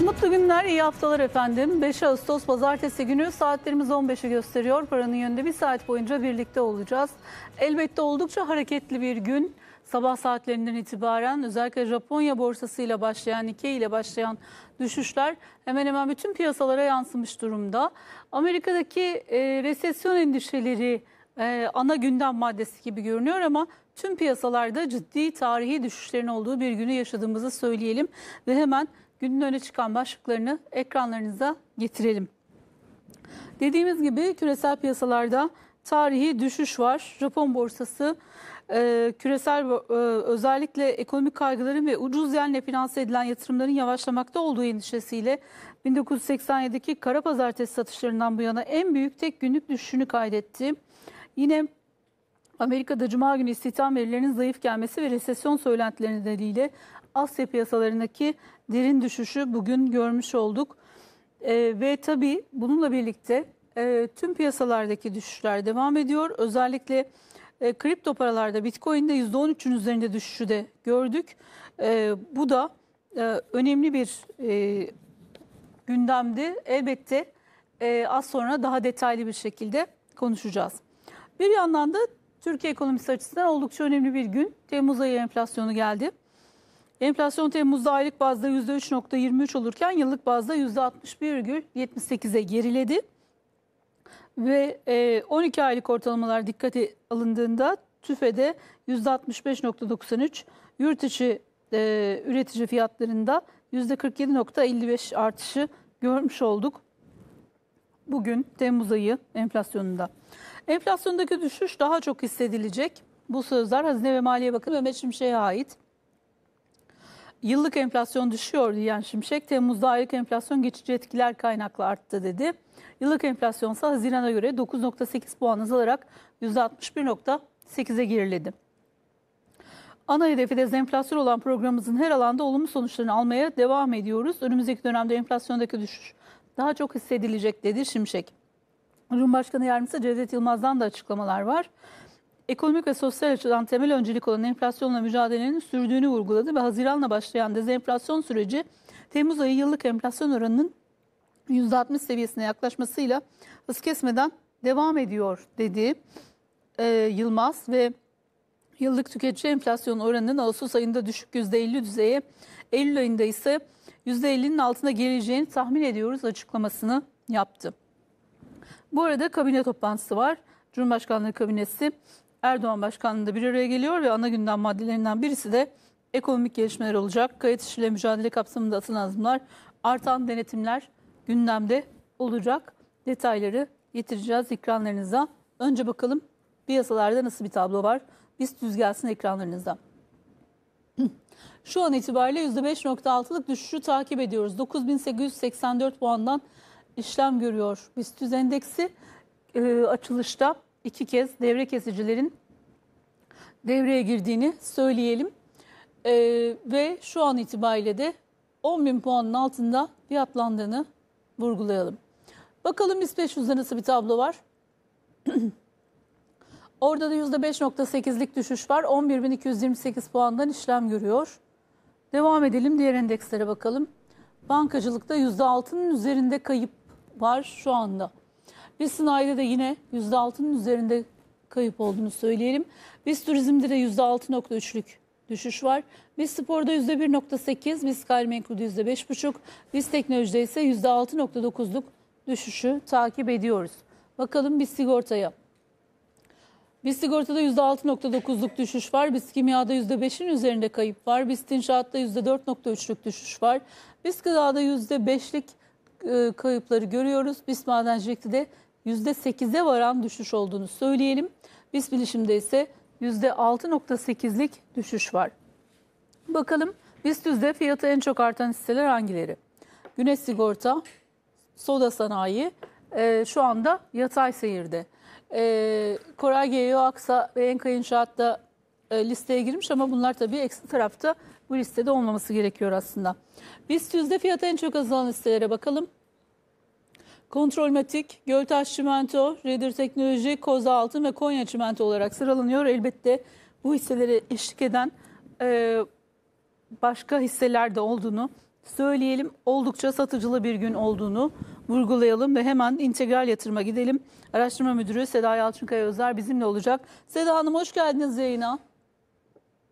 Mutlu günler, iyi haftalar efendim. 5 Ağustos Pazartesi günü saatlerimiz 15'i gösteriyor. Paranın yönünde bir saat boyunca birlikte olacağız. Elbette oldukça hareketli bir gün. Sabah saatlerinden itibaren özellikle Japonya borsasıyla başlayan, Nikkei ile başlayan düşüşler hemen hemen bütün piyasalara yansımış durumda. Amerika'daki e, resesyon endişeleri e, ana gündem maddesi gibi görünüyor ama tüm piyasalarda ciddi tarihi düşüşlerin olduğu bir günü yaşadığımızı söyleyelim ve hemen günün öne çıkan başlıklarını ekranlarınıza getirelim. Dediğimiz gibi küresel piyasalarda tarihi düşüş var. Japon borsası e, küresel e, özellikle ekonomik kaygıların ve ucuz yerle finanse edilen yatırımların yavaşlamakta olduğu endişesiyle 1987'deki kara pazartesi satışlarından bu yana en büyük tek günlük düşüşünü kaydetti. Yine Amerika'da cuma günü istihdam verilerinin zayıf gelmesi ve resesyon söylentileri nedeniyle Asya piyasalarındaki derin düşüşü bugün görmüş olduk. E, ve tabii bununla birlikte e, tüm piyasalardaki düşüşler devam ediyor. Özellikle e, kripto paralarda Bitcoin'de %13'ün üzerinde düşüşü de gördük. E, bu da e, önemli bir e, gündemdi. Elbette e, az sonra daha detaylı bir şekilde konuşacağız. Bir yandan da Türkiye ekonomisi açısından oldukça önemli bir gün. Temmuz ayı enflasyonu geldi. Enflasyon Temmuz'da aylık bazda %3.23 olurken yıllık bazda %61,78'e geriledi. Ve 12 e, aylık ortalamalar dikkate alındığında TÜFE'de %65.93, yurt içi e, üretici fiyatlarında %47.55 artışı görmüş olduk bugün Temmuz ayı enflasyonunda. Enflasyondaki düşüş daha çok hissedilecek. Bu sözler Hazine ve Maliye Bakanı Mehmet Şimşek'e ait. Yıllık enflasyon düşüyor diyen Şimşek, Temmuz'da aylık enflasyon geçici etkiler kaynaklı arttı dedi. Yıllık enflasyon ise Haziran'a göre 9.8 puan azalarak %61.8'e geriledi. Ana hedefi de dezenflasyon olan programımızın her alanda olumlu sonuçlarını almaya devam ediyoruz. Önümüzdeki dönemde enflasyondaki düşüş daha çok hissedilecek dedi Şimşek. Cumhurbaşkanı Yardımcısı Cevdet Yılmaz'dan da açıklamalar var ekonomik ve sosyal açıdan temel öncelik olan enflasyonla mücadelenin sürdüğünü vurguladı ve Haziran'la başlayan dezenflasyon süreci Temmuz ayı yıllık enflasyon oranının %60 seviyesine yaklaşmasıyla hız kesmeden devam ediyor dedi e, Yılmaz ve yıllık tüketici enflasyon oranının Ağustos ayında düşük %50 düzeye, Eylül ayında ise %50'nin altına geleceğini tahmin ediyoruz açıklamasını yaptı. Bu arada kabine toplantısı var. Cumhurbaşkanlığı kabinesi Erdoğan başkanlığında bir araya geliyor ve ana gündem maddelerinden birisi de ekonomik gelişmeler olacak. Kayıt işiyle mücadele kapsamında atılan adımlar, artan denetimler gündemde olacak. Detayları getireceğiz ekranlarınıza. Önce bakalım piyasalarda nasıl bir tablo var? Biz düz gelsin ekranlarınıza. Şu an itibariyle %5.6'lık düşüşü takip ediyoruz. 9884 puandan işlem görüyor BIST endeksi e, açılışta iki kez devre kesicilerin devreye girdiğini söyleyelim. E, ve şu an itibariyle de 10 bin puanın altında fiyatlandığını vurgulayalım. Bakalım biz 500'de nasıl bir tablo var? Orada da %5.8'lik düşüş var. 11.228 puandan işlem görüyor. Devam edelim diğer endekslere bakalım. Bankacılıkta %6'nın üzerinde kayıp var şu anda. Biz sanayide da yine %6'nın üzerinde kayıp olduğunu söyleyelim. Biz turizmde de %6.3'lük düşüş var. Biz sporda %1.8, biz gayrimenkulde %5.5, biz teknolojide ise %6.9'luk düşüşü takip ediyoruz. Bakalım biz sigortaya. Biz sigortada %6.9'luk düşüş var. Biz kimyada %5'in üzerinde kayıp var. Biz inşaatta %4.3'lük düşüş var. Biz gıdada %5'lik e, kayıpları görüyoruz. Biz madencilikte de %8'e varan düşüş olduğunu söyleyelim. BIST bilişimde ise %6.8'lik düşüş var. Bakalım BIST yüzde fiyatı en çok artan hisseler hangileri? Güneş Sigorta, Soda Sanayi e, şu anda yatay seyirde. E, Koray GEO, Aksa ve Enka İnşaat'ta e, listeye girmiş ama bunlar tabii eksi tarafta bu listede olmaması gerekiyor aslında. BIST yüzde fiyatı en çok azalan listelere bakalım. Kontrolmatik, Göltaş Çimento, Redir Teknoloji, Koza Altın ve Konya Çimento olarak sıralanıyor. Elbette bu hisseleri eşlik eden e, başka hisseler de olduğunu söyleyelim. Oldukça satıcılı bir gün olduğunu vurgulayalım ve hemen integral yatırıma gidelim. Araştırma Müdürü Seda Yalçınkaya Özer bizimle olacak. Seda Hanım hoş geldiniz yayına.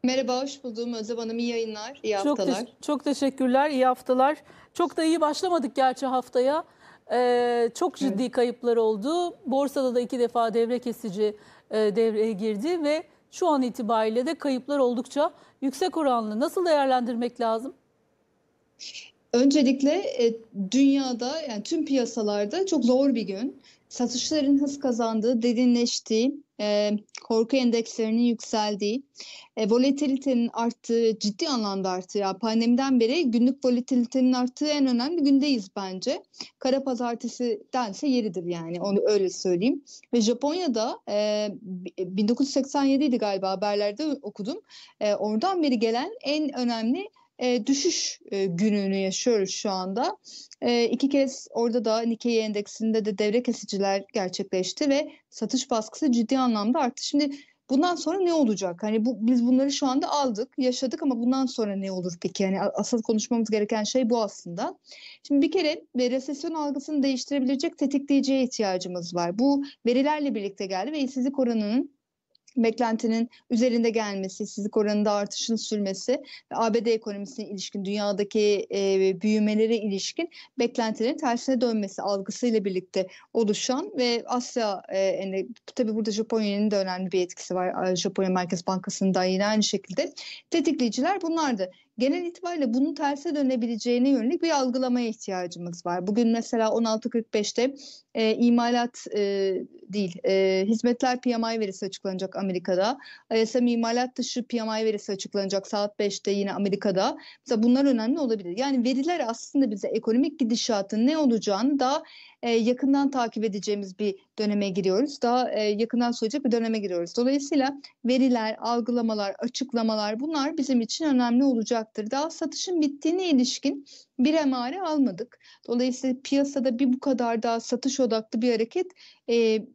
Merhaba, hoş buldum. Özlem Hanım iyi yayınlar, iyi haftalar. Çok, te çok teşekkürler, iyi haftalar. Çok da iyi başlamadık gerçi haftaya. Ee, çok ciddi evet. kayıplar oldu. Borsada da iki defa devre kesici e, devreye girdi ve şu an itibariyle de kayıplar oldukça yüksek oranlı. Nasıl değerlendirmek lazım? Öncelikle e, dünyada yani tüm piyasalarda çok zor bir gün. Satışların hız kazandığı, derinleştiği, e, korku endekslerinin yükseldiği, e, volatilitenin arttığı, ciddi anlamda arttığı, yani pandemiden beri günlük volatilitenin arttığı en önemli gündeyiz bence. Kara pazartesidense yeridir yani onu öyle söyleyeyim. Ve Japonya'da e, 1987 e, idi galiba haberlerde okudum. E, oradan beri gelen en önemli e, düşüş e, gününü yaşıyoruz şu anda. E, iki kez orada da Nikkei endeksinde de devre kesiciler gerçekleşti ve satış baskısı ciddi anlamda arttı. Şimdi bundan sonra ne olacak? Hani bu, biz bunları şu anda aldık, yaşadık ama bundan sonra ne olur peki? Yani asıl konuşmamız gereken şey bu aslında. Şimdi bir kere ve resesyon algısını değiştirebilecek tetikleyiciye ihtiyacımız var. Bu verilerle birlikte geldi ve işsizlik oranının beklentinin üzerinde gelmesi, işsizlik oranında artışın sürmesi ve ABD ekonomisine ilişkin, dünyadaki e, büyümelere ilişkin beklentilerin tersine dönmesi algısıyla birlikte oluşan ve Asya, e, tabii burada Japonya'nın da önemli bir etkisi var. Japonya Merkez Bankası'nın da yine aynı şekilde tetikleyiciler bunlardı genel itibariyle bunun terse dönebileceğine yönelik bir algılamaya ihtiyacımız var. Bugün mesela 16.45'te e, imalat e, değil, e, hizmetler PMI verisi açıklanacak Amerika'da. ISM imalat dışı PMI verisi açıklanacak saat 5'te yine Amerika'da. Mesela bunlar önemli olabilir. Yani veriler aslında bize ekonomik gidişatın ne olacağını daha e, yakından takip edeceğimiz bir döneme giriyoruz. Daha e, yakından söyleyecek bir döneme giriyoruz. Dolayısıyla veriler, algılamalar, açıklamalar bunlar bizim için önemli olacaktır. Daha satışın bittiğine ilişkin bir emare almadık. Dolayısıyla piyasada bir bu kadar daha satış odaklı bir hareket e,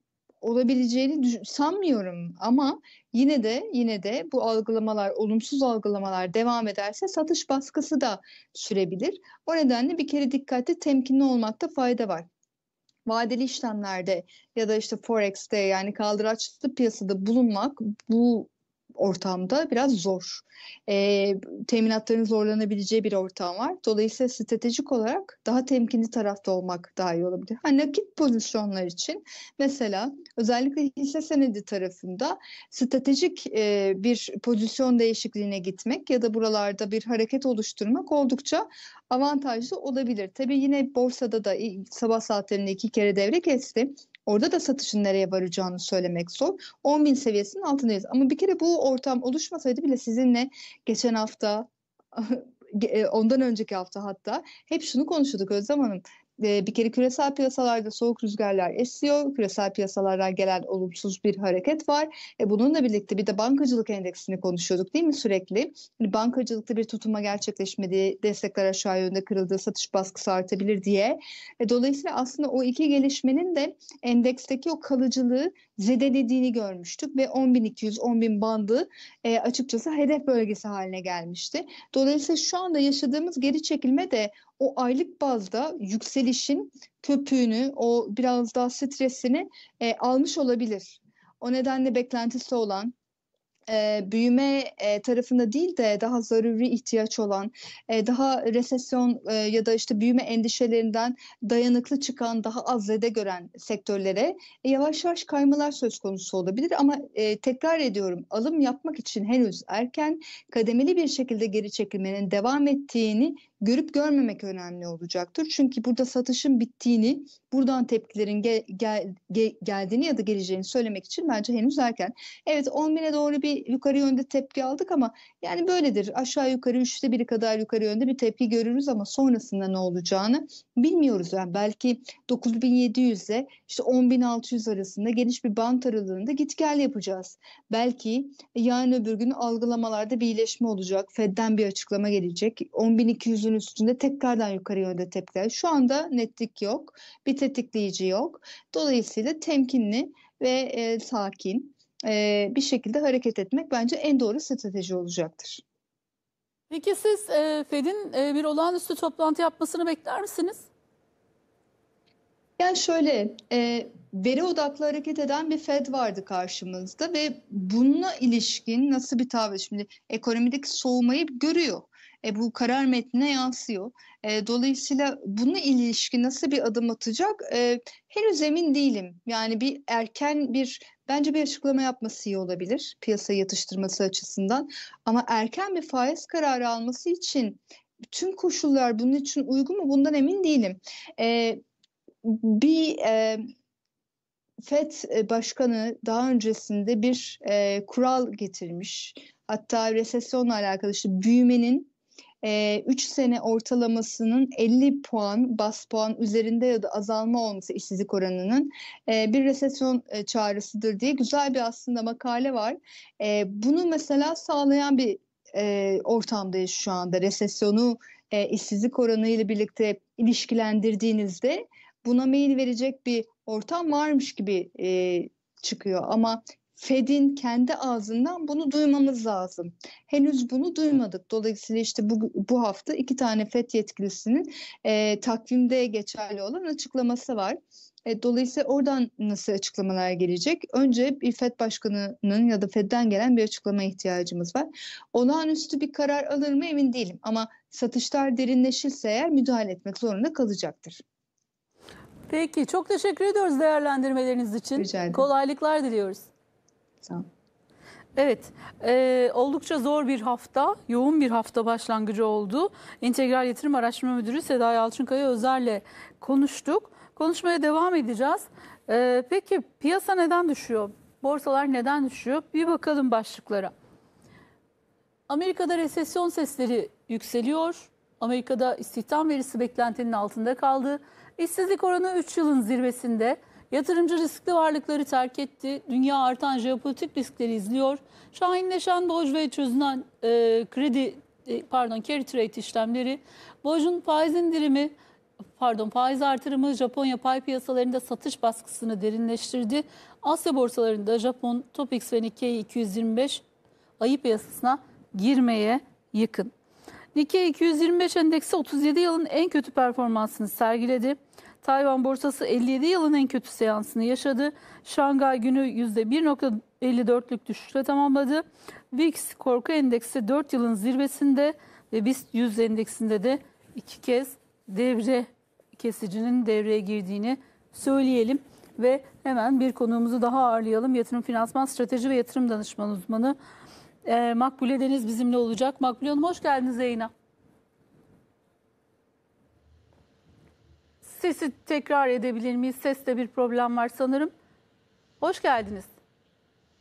olabileceğini sanmıyorum ama yine de yine de bu algılamalar olumsuz algılamalar devam ederse satış baskısı da sürebilir. O nedenle bir kere dikkatli temkinli olmakta fayda var. Vadeli işlemlerde ya da işte forex'te yani kaldıraçlı piyasada bulunmak bu ortamda biraz zor. E, teminatların zorlanabileceği bir ortam var. Dolayısıyla stratejik olarak daha temkinli tarafta olmak daha iyi olabilir. Ha, nakit pozisyonlar için mesela özellikle hisse senedi tarafında stratejik e, bir pozisyon değişikliğine gitmek ya da buralarda bir hareket oluşturmak oldukça avantajlı olabilir. Tabii yine borsada da sabah saatlerinde iki kere devre kesti. Orada da satışın nereye varacağını söylemek zor. 10 bin seviyesinin altındayız. Ama bir kere bu ortam oluşmasaydı bile sizinle geçen hafta e, ondan önceki hafta hatta hep şunu konuşuyorduk Özlem Hanım. Ee, bir kere küresel piyasalarda soğuk rüzgarlar esiyor. Küresel piyasalardan gelen olumsuz bir hareket var. E, bununla birlikte bir de bankacılık endeksini konuşuyorduk değil mi sürekli? Hani bankacılıkta bir tutuma gerçekleşmediği, destekler aşağı yönde kırıldığı, satış baskısı artabilir diye. E, dolayısıyla aslında o iki gelişmenin de endeksteki o kalıcılığı zedelediğini görmüştük ve 10.200-10.000 bandı e, açıkçası hedef bölgesi haline gelmişti. Dolayısıyla şu anda yaşadığımız geri çekilme de o aylık bazda yükselişin köpüğünü, o biraz daha stresini e, almış olabilir. O nedenle beklentisi olan e, büyüme e, tarafında değil de daha zaruri ihtiyaç olan, e, daha resesyon e, ya da işte büyüme endişelerinden dayanıklı çıkan, daha az zede gören sektörlere e, yavaş yavaş kaymalar söz konusu olabilir. Ama e, tekrar ediyorum alım yapmak için henüz erken kademeli bir şekilde geri çekilmenin devam ettiğini görüp görmemek önemli olacaktır. Çünkü burada satışın bittiğini, buradan tepkilerin gel, gel, gel, geldiğini ya da geleceğini söylemek için bence henüz erken. Evet 10 bine doğru bir yukarı yönde tepki aldık ama yani böyledir. Aşağı yukarı üçte biri kadar yukarı yönde bir tepki görürüz ama sonrasında ne olacağını bilmiyoruz. Yani belki 9.700 ile işte 10600 arasında geniş bir bant aralığında git gel yapacağız. Belki yarın öbür gün algılamalarda bir iyileşme olacak. Fed'den bir açıklama gelecek. 10.200 sözün üstünde tekrardan yukarı yönde tepkiler. Şu anda netlik yok, bir tetikleyici yok. Dolayısıyla temkinli ve e, sakin e, bir şekilde hareket etmek bence en doğru strateji olacaktır. Peki siz e, Fed'in e, bir olağanüstü toplantı yapmasını bekler misiniz? Yani şöyle, e, veri odaklı hareket eden bir Fed vardı karşımızda ve bununla ilişkin nasıl bir tavır? Şimdi ekonomideki soğumayı görüyor e, bu karar metnine yansıyor. E, dolayısıyla buna ilişki nasıl bir adım atacak e, henüz emin değilim. Yani bir erken bir bence bir açıklama yapması iyi olabilir piyasayı yatıştırması açısından. Ama erken bir faiz kararı alması için tüm koşullar bunun için uygun mu bundan emin değilim. E, bir e, FED e, başkanı daha öncesinde bir e, kural getirmiş. Hatta resesyonla alakalı işte büyümenin e, ee, 3 sene ortalamasının 50 puan, bas puan üzerinde ya da azalma olması işsizlik oranının e, bir resesyon e, çağrısıdır diye güzel bir aslında makale var. E, bunu mesela sağlayan bir e, ortamdayız şu anda. Resesyonu e, işsizlik oranı ile birlikte ilişkilendirdiğinizde buna meyil verecek bir ortam varmış gibi e, çıkıyor. Ama Fed'in kendi ağzından bunu duymamız lazım. Henüz bunu duymadık. Dolayısıyla işte bu, bu hafta iki tane Fed yetkilisinin e, takvimde geçerli olan açıklaması var. E, dolayısıyla oradan nasıl açıklamalar gelecek? Önce bir FED başkanının ya da FED'den gelen bir açıklama ihtiyacımız var. Olağanüstü bir karar alır mı emin değilim ama satışlar derinleşirse eğer müdahale etmek zorunda kalacaktır. Peki çok teşekkür ediyoruz değerlendirmeleriniz için. Kolaylıklar diliyoruz gerçekten. Evet, e, oldukça zor bir hafta, yoğun bir hafta başlangıcı oldu. İntegral Yatırım Araştırma Müdürü Seda Yalçınkaya Özer'le konuştuk. Konuşmaya devam edeceğiz. E, peki piyasa neden düşüyor? Borsalar neden düşüyor? Bir bakalım başlıklara. Amerika'da resesyon sesleri yükseliyor. Amerika'da istihdam verisi beklentinin altında kaldı. İşsizlik oranı 3 yılın zirvesinde. Yatırımcı riskli varlıkları terk etti. Dünya artan jeopolitik riskleri izliyor. Şahinleşen borç ve çözünen e, kredi e, pardon carry trade işlemleri, borcun faiz indirimi pardon faiz artırımı Japonya pay piyasalarında satış baskısını derinleştirdi. Asya borsalarında Japon Topix ve Nikkei 225 ayı piyasasına girmeye yakın. Nikkei 225 endeksi 37 yılın en kötü performansını sergiledi. Tayvan borsası 57 yılın en kötü seansını yaşadı. Şangay günü %1.54'lük düşüşle tamamladı. VIX korku endeksi 4 yılın zirvesinde ve BIST 100 endeksinde de iki kez devre kesicinin devreye girdiğini söyleyelim ve hemen bir konuğumuzu daha ağırlayalım. Yatırım Finansman Strateji ve Yatırım Danışman Uzmanı e, Makbule Deniz bizimle olacak. Makbule Hanım hoş geldiniz yayına. Sesi tekrar edebilir miyiz? Seste bir problem var sanırım. Hoş geldiniz.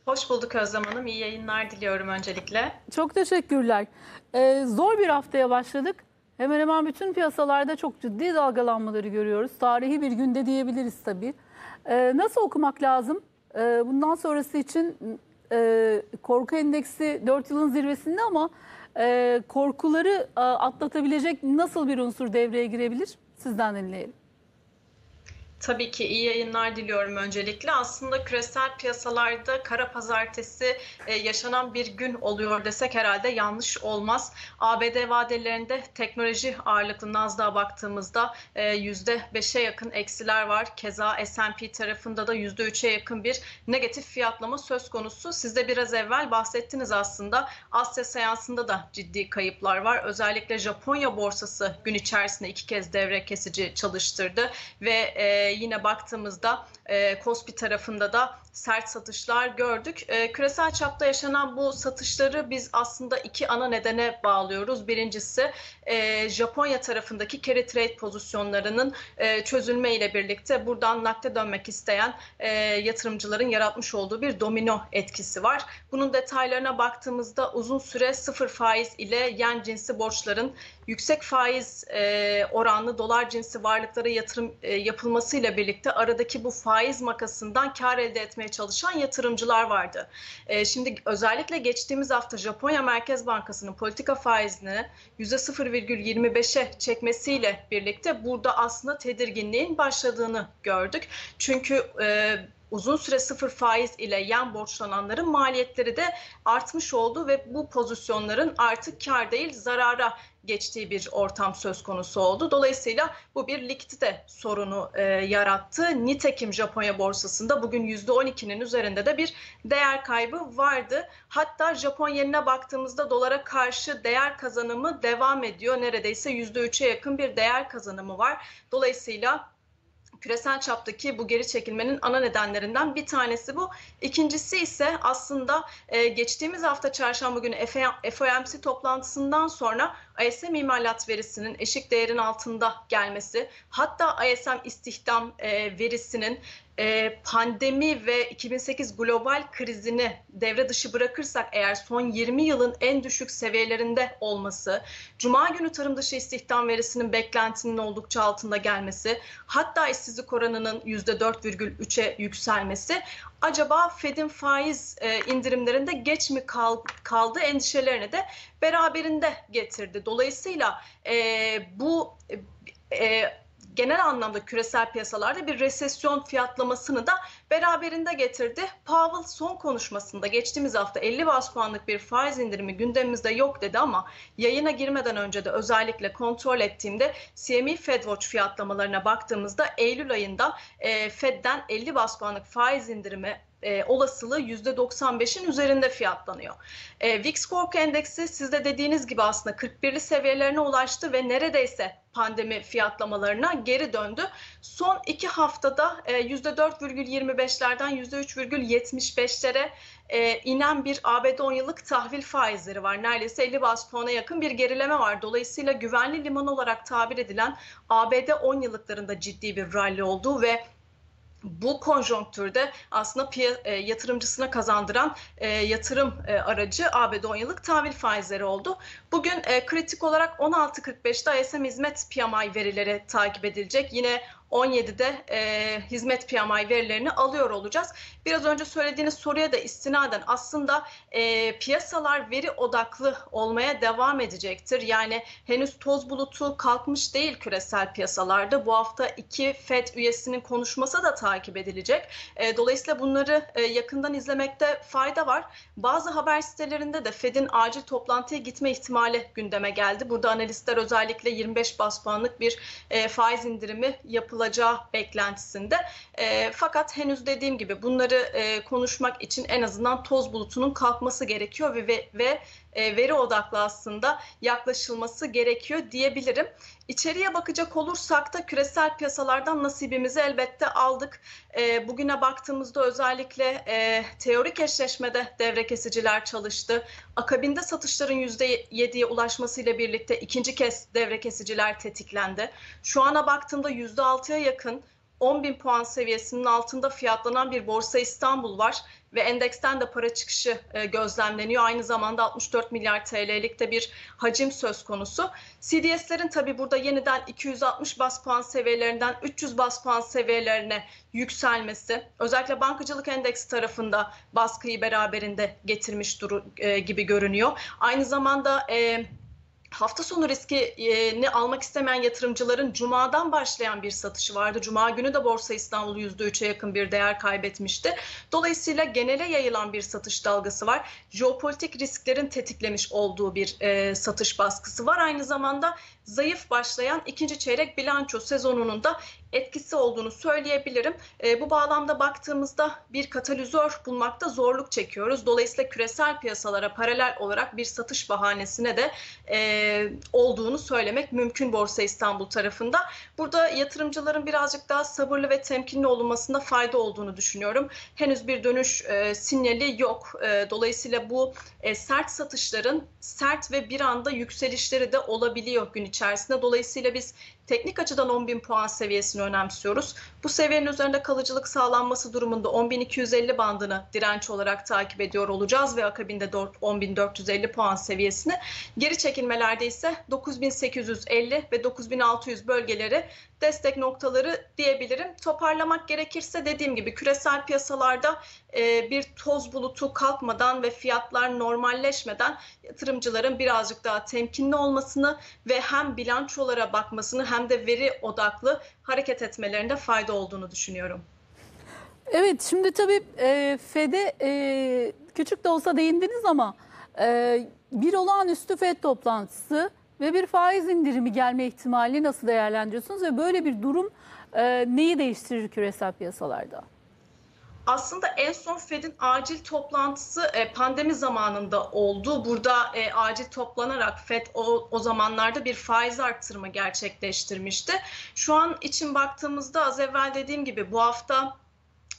Hoş bulduk Özlem Hanım. İyi yayınlar diliyorum öncelikle. Çok teşekkürler. Ee, zor bir haftaya başladık. Hemen hemen bütün piyasalarda çok ciddi dalgalanmaları görüyoruz. Tarihi bir günde diyebiliriz tabii. Ee, nasıl okumak lazım? Ee, bundan sonrası için e, korku endeksi 4 yılın zirvesinde ama e, korkuları e, atlatabilecek nasıl bir unsur devreye girebilir? Sizden dinleyelim. Tabii ki iyi yayınlar diliyorum öncelikle. Aslında küresel piyasalarda kara pazartesi e, yaşanan bir gün oluyor desek herhalde yanlış olmaz. ABD vadelerinde teknoloji ağırlıklı Nasdaq'a baktığımızda %5'e yakın eksiler var. Keza S&P tarafında da %3'e yakın bir negatif fiyatlama söz konusu. Siz de biraz evvel bahsettiniz aslında. Asya seansında da ciddi kayıplar var. Özellikle Japonya borsası gün içerisinde iki kez devre kesici çalıştırdı ve e, yine baktığımızda Kospi tarafında da sert satışlar gördük. E, küresel çapta yaşanan bu satışları biz aslında iki ana nedene bağlıyoruz. Birincisi e, Japonya tarafındaki carry trade pozisyonlarının e, çözülme ile birlikte buradan nakde dönmek isteyen e, yatırımcıların yaratmış olduğu bir domino etkisi var. Bunun detaylarına baktığımızda uzun süre sıfır faiz ile yen cinsi borçların yüksek faiz e, oranlı dolar cinsi varlıklara yatırım e, yapılmasıyla birlikte aradaki bu faiz makasından kar elde etmek etmeye çalışan yatırımcılar vardı. E, şimdi özellikle geçtiğimiz hafta Japonya Merkez Bankası'nın politika faizini %0,25'e çekmesiyle birlikte burada aslında tedirginliğin başladığını gördük. Çünkü e, uzun süre sıfır faiz ile yan borçlananların maliyetleri de artmış oldu ve bu pozisyonların artık kar değil zarara geçtiği bir ortam söz konusu oldu. Dolayısıyla bu bir likti sorunu e, yarattı. Nitekim Japonya borsasında bugün %12'nin üzerinde de bir değer kaybı vardı. Hatta Japon yenine baktığımızda dolara karşı değer kazanımı devam ediyor. Neredeyse %3'e yakın bir değer kazanımı var. Dolayısıyla küresel çaptaki bu geri çekilmenin ana nedenlerinden bir tanesi bu. İkincisi ise aslında e, geçtiğimiz hafta çarşamba günü FOMC toplantısından sonra ISM imalat verisinin eşik değerin altında gelmesi, hatta ISM istihdam e, verisinin e, pandemi ve 2008 global krizini devre dışı bırakırsak eğer son 20 yılın en düşük seviyelerinde olması, cuma günü tarım dışı istihdam verisinin beklentinin oldukça altında gelmesi, hatta işsizlik oranının %4,3'e yükselmesi acaba Fed'in faiz e, indirimlerinde geç mi kaldı endişelerini de beraberinde getirdi. Dolayısıyla e, bu genel anlamda küresel piyasalarda bir resesyon fiyatlamasını da beraberinde getirdi. Powell son konuşmasında geçtiğimiz hafta 50 bas puanlık bir faiz indirimi gündemimizde yok dedi ama yayına girmeden önce de özellikle kontrol ettiğimde CME Fed Watch fiyatlamalarına baktığımızda Eylül ayında e, Fed'den 50 bas puanlık faiz indirimi e, olasılığı %95'in üzerinde fiyatlanıyor. E, VIX Korku Endeksi sizde dediğiniz gibi aslında 41'li seviyelerine ulaştı ve neredeyse pandemi fiyatlamalarına geri döndü. Son iki haftada %4,25'lerden e, %3,75'lere e, inen bir ABD 10 yıllık tahvil faizleri var. Neredeyse 50 bas puana yakın bir gerileme var. Dolayısıyla güvenli liman olarak tabir edilen ABD 10 yıllıklarında ciddi bir rally olduğu ve bu konjonktürde aslında e, yatırımcısına kazandıran e, yatırım e, aracı ABD 10 yıllık tahvil faizleri oldu. Bugün kritik olarak 16.45'te ISM hizmet PMI verileri takip edilecek. Yine 17'de e, hizmet PMI verilerini alıyor olacağız. Biraz önce söylediğiniz soruya da istinaden aslında e, piyasalar veri odaklı olmaya devam edecektir. Yani henüz toz bulutu kalkmış değil küresel piyasalarda. Bu hafta iki FED üyesinin konuşması da takip edilecek. E, dolayısıyla bunları e, yakından izlemekte fayda var. Bazı haber sitelerinde de FED'in acil toplantıya gitme ihtimali gündeme geldi. Burada analistler özellikle 25 bas puanlık bir e, faiz indirimi yapılacak yapılacağı beklentisinde. E, fakat henüz dediğim gibi bunları e, konuşmak için en azından toz bulutunun kalkması gerekiyor ve ve, ve e, veri odaklı aslında yaklaşılması gerekiyor diyebilirim. İçeriye bakacak olursak da küresel piyasalardan nasibimizi elbette aldık. E, bugüne baktığımızda özellikle e, teorik eşleşmede devre kesiciler çalıştı. Akabinde satışların %7'ye ulaşmasıyla birlikte ikinci kez devre kesiciler tetiklendi. Şu ana baktığımda %6'ya yakın 10 bin puan seviyesinin altında fiyatlanan bir Borsa İstanbul var ve endeksten de para çıkışı e, gözlemleniyor. Aynı zamanda 64 milyar TL'lik de bir hacim söz konusu. CDS'lerin tabii burada yeniden 260 bas puan seviyelerinden 300 bas puan seviyelerine yükselmesi özellikle bankacılık endeksi tarafında baskıyı beraberinde getirmiş duru, e, gibi görünüyor. Aynı zamanda e, Hafta sonu riskini almak istemeyen yatırımcıların cumadan başlayan bir satışı vardı. Cuma günü de Borsa İstanbul %3'e yakın bir değer kaybetmişti. Dolayısıyla genele yayılan bir satış dalgası var. Jeopolitik risklerin tetiklemiş olduğu bir satış baskısı var. Aynı zamanda zayıf başlayan ikinci çeyrek bilanço sezonunun da etkisi olduğunu söyleyebilirim. E, bu bağlamda baktığımızda bir katalizör bulmakta zorluk çekiyoruz. Dolayısıyla küresel piyasalara paralel olarak bir satış bahanesine de e, olduğunu söylemek mümkün Borsa İstanbul tarafında. Burada yatırımcıların birazcık daha sabırlı ve temkinli olunmasında fayda olduğunu düşünüyorum. Henüz bir dönüş e, sinyali yok. E, dolayısıyla bu e, sert satışların sert ve bir anda yükselişleri de olabiliyor gün içerisinde. Dolayısıyla biz Teknik açıdan 10.000 puan seviyesini önemsiyoruz. Bu seviyenin üzerinde kalıcılık sağlanması durumunda 10.250 bandını direnç olarak takip ediyor olacağız ve akabinde 10.450 puan seviyesini. Geri çekilmelerde ise 9.850 ve 9.600 bölgeleri destek noktaları diyebilirim. Toparlamak gerekirse dediğim gibi küresel piyasalarda e, bir toz bulutu kalkmadan ve fiyatlar normalleşmeden yatırımcıların birazcık daha temkinli olmasını ve hem bilançolara bakmasını hem hem de veri odaklı hareket etmelerinde fayda olduğunu düşünüyorum. Evet şimdi tabii e, FED'e e, küçük de olsa değindiniz ama e, bir olağanüstü FED toplantısı ve bir faiz indirimi gelme ihtimali nasıl değerlendiriyorsunuz ve böyle bir durum e, neyi değiştirir küresel piyasalarda? Aslında en son Fed'in acil toplantısı e, pandemi zamanında oldu. Burada e, acil toplanarak Fed o, o zamanlarda bir faiz arttırma gerçekleştirmişti. Şu an için baktığımızda az evvel dediğim gibi bu hafta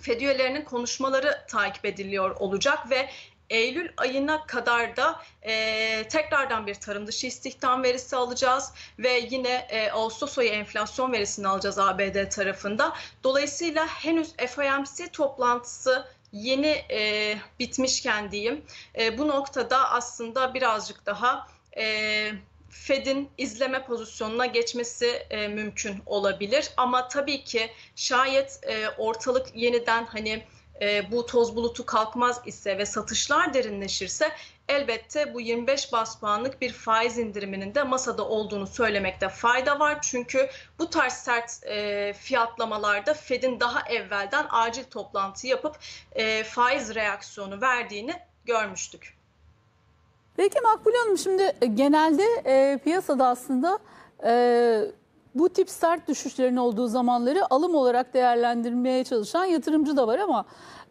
Fed üyelerinin konuşmaları takip ediliyor olacak ve Eylül ayına kadar da e, tekrardan bir tarım dışı istihdam verisi alacağız ve yine e, Ağustos ayı enflasyon verisini alacağız ABD tarafında. Dolayısıyla henüz FOMC toplantısı yeni e, bitmişken diyeyim e, bu noktada aslında birazcık daha e, Fed'in izleme pozisyonuna geçmesi e, mümkün olabilir. Ama tabii ki şayet e, ortalık yeniden hani e, bu toz bulutu kalkmaz ise ve satışlar derinleşirse elbette bu 25 bas puanlık bir faiz indiriminin de masada olduğunu söylemekte fayda var. Çünkü bu tarz sert e, fiyatlamalarda Fed'in daha evvelden acil toplantı yapıp e, faiz reaksiyonu verdiğini görmüştük. Peki Makbule Hanım şimdi genelde e, piyasada aslında e, bu tip sert düşüşlerin olduğu zamanları alım olarak değerlendirmeye çalışan yatırımcı da var ama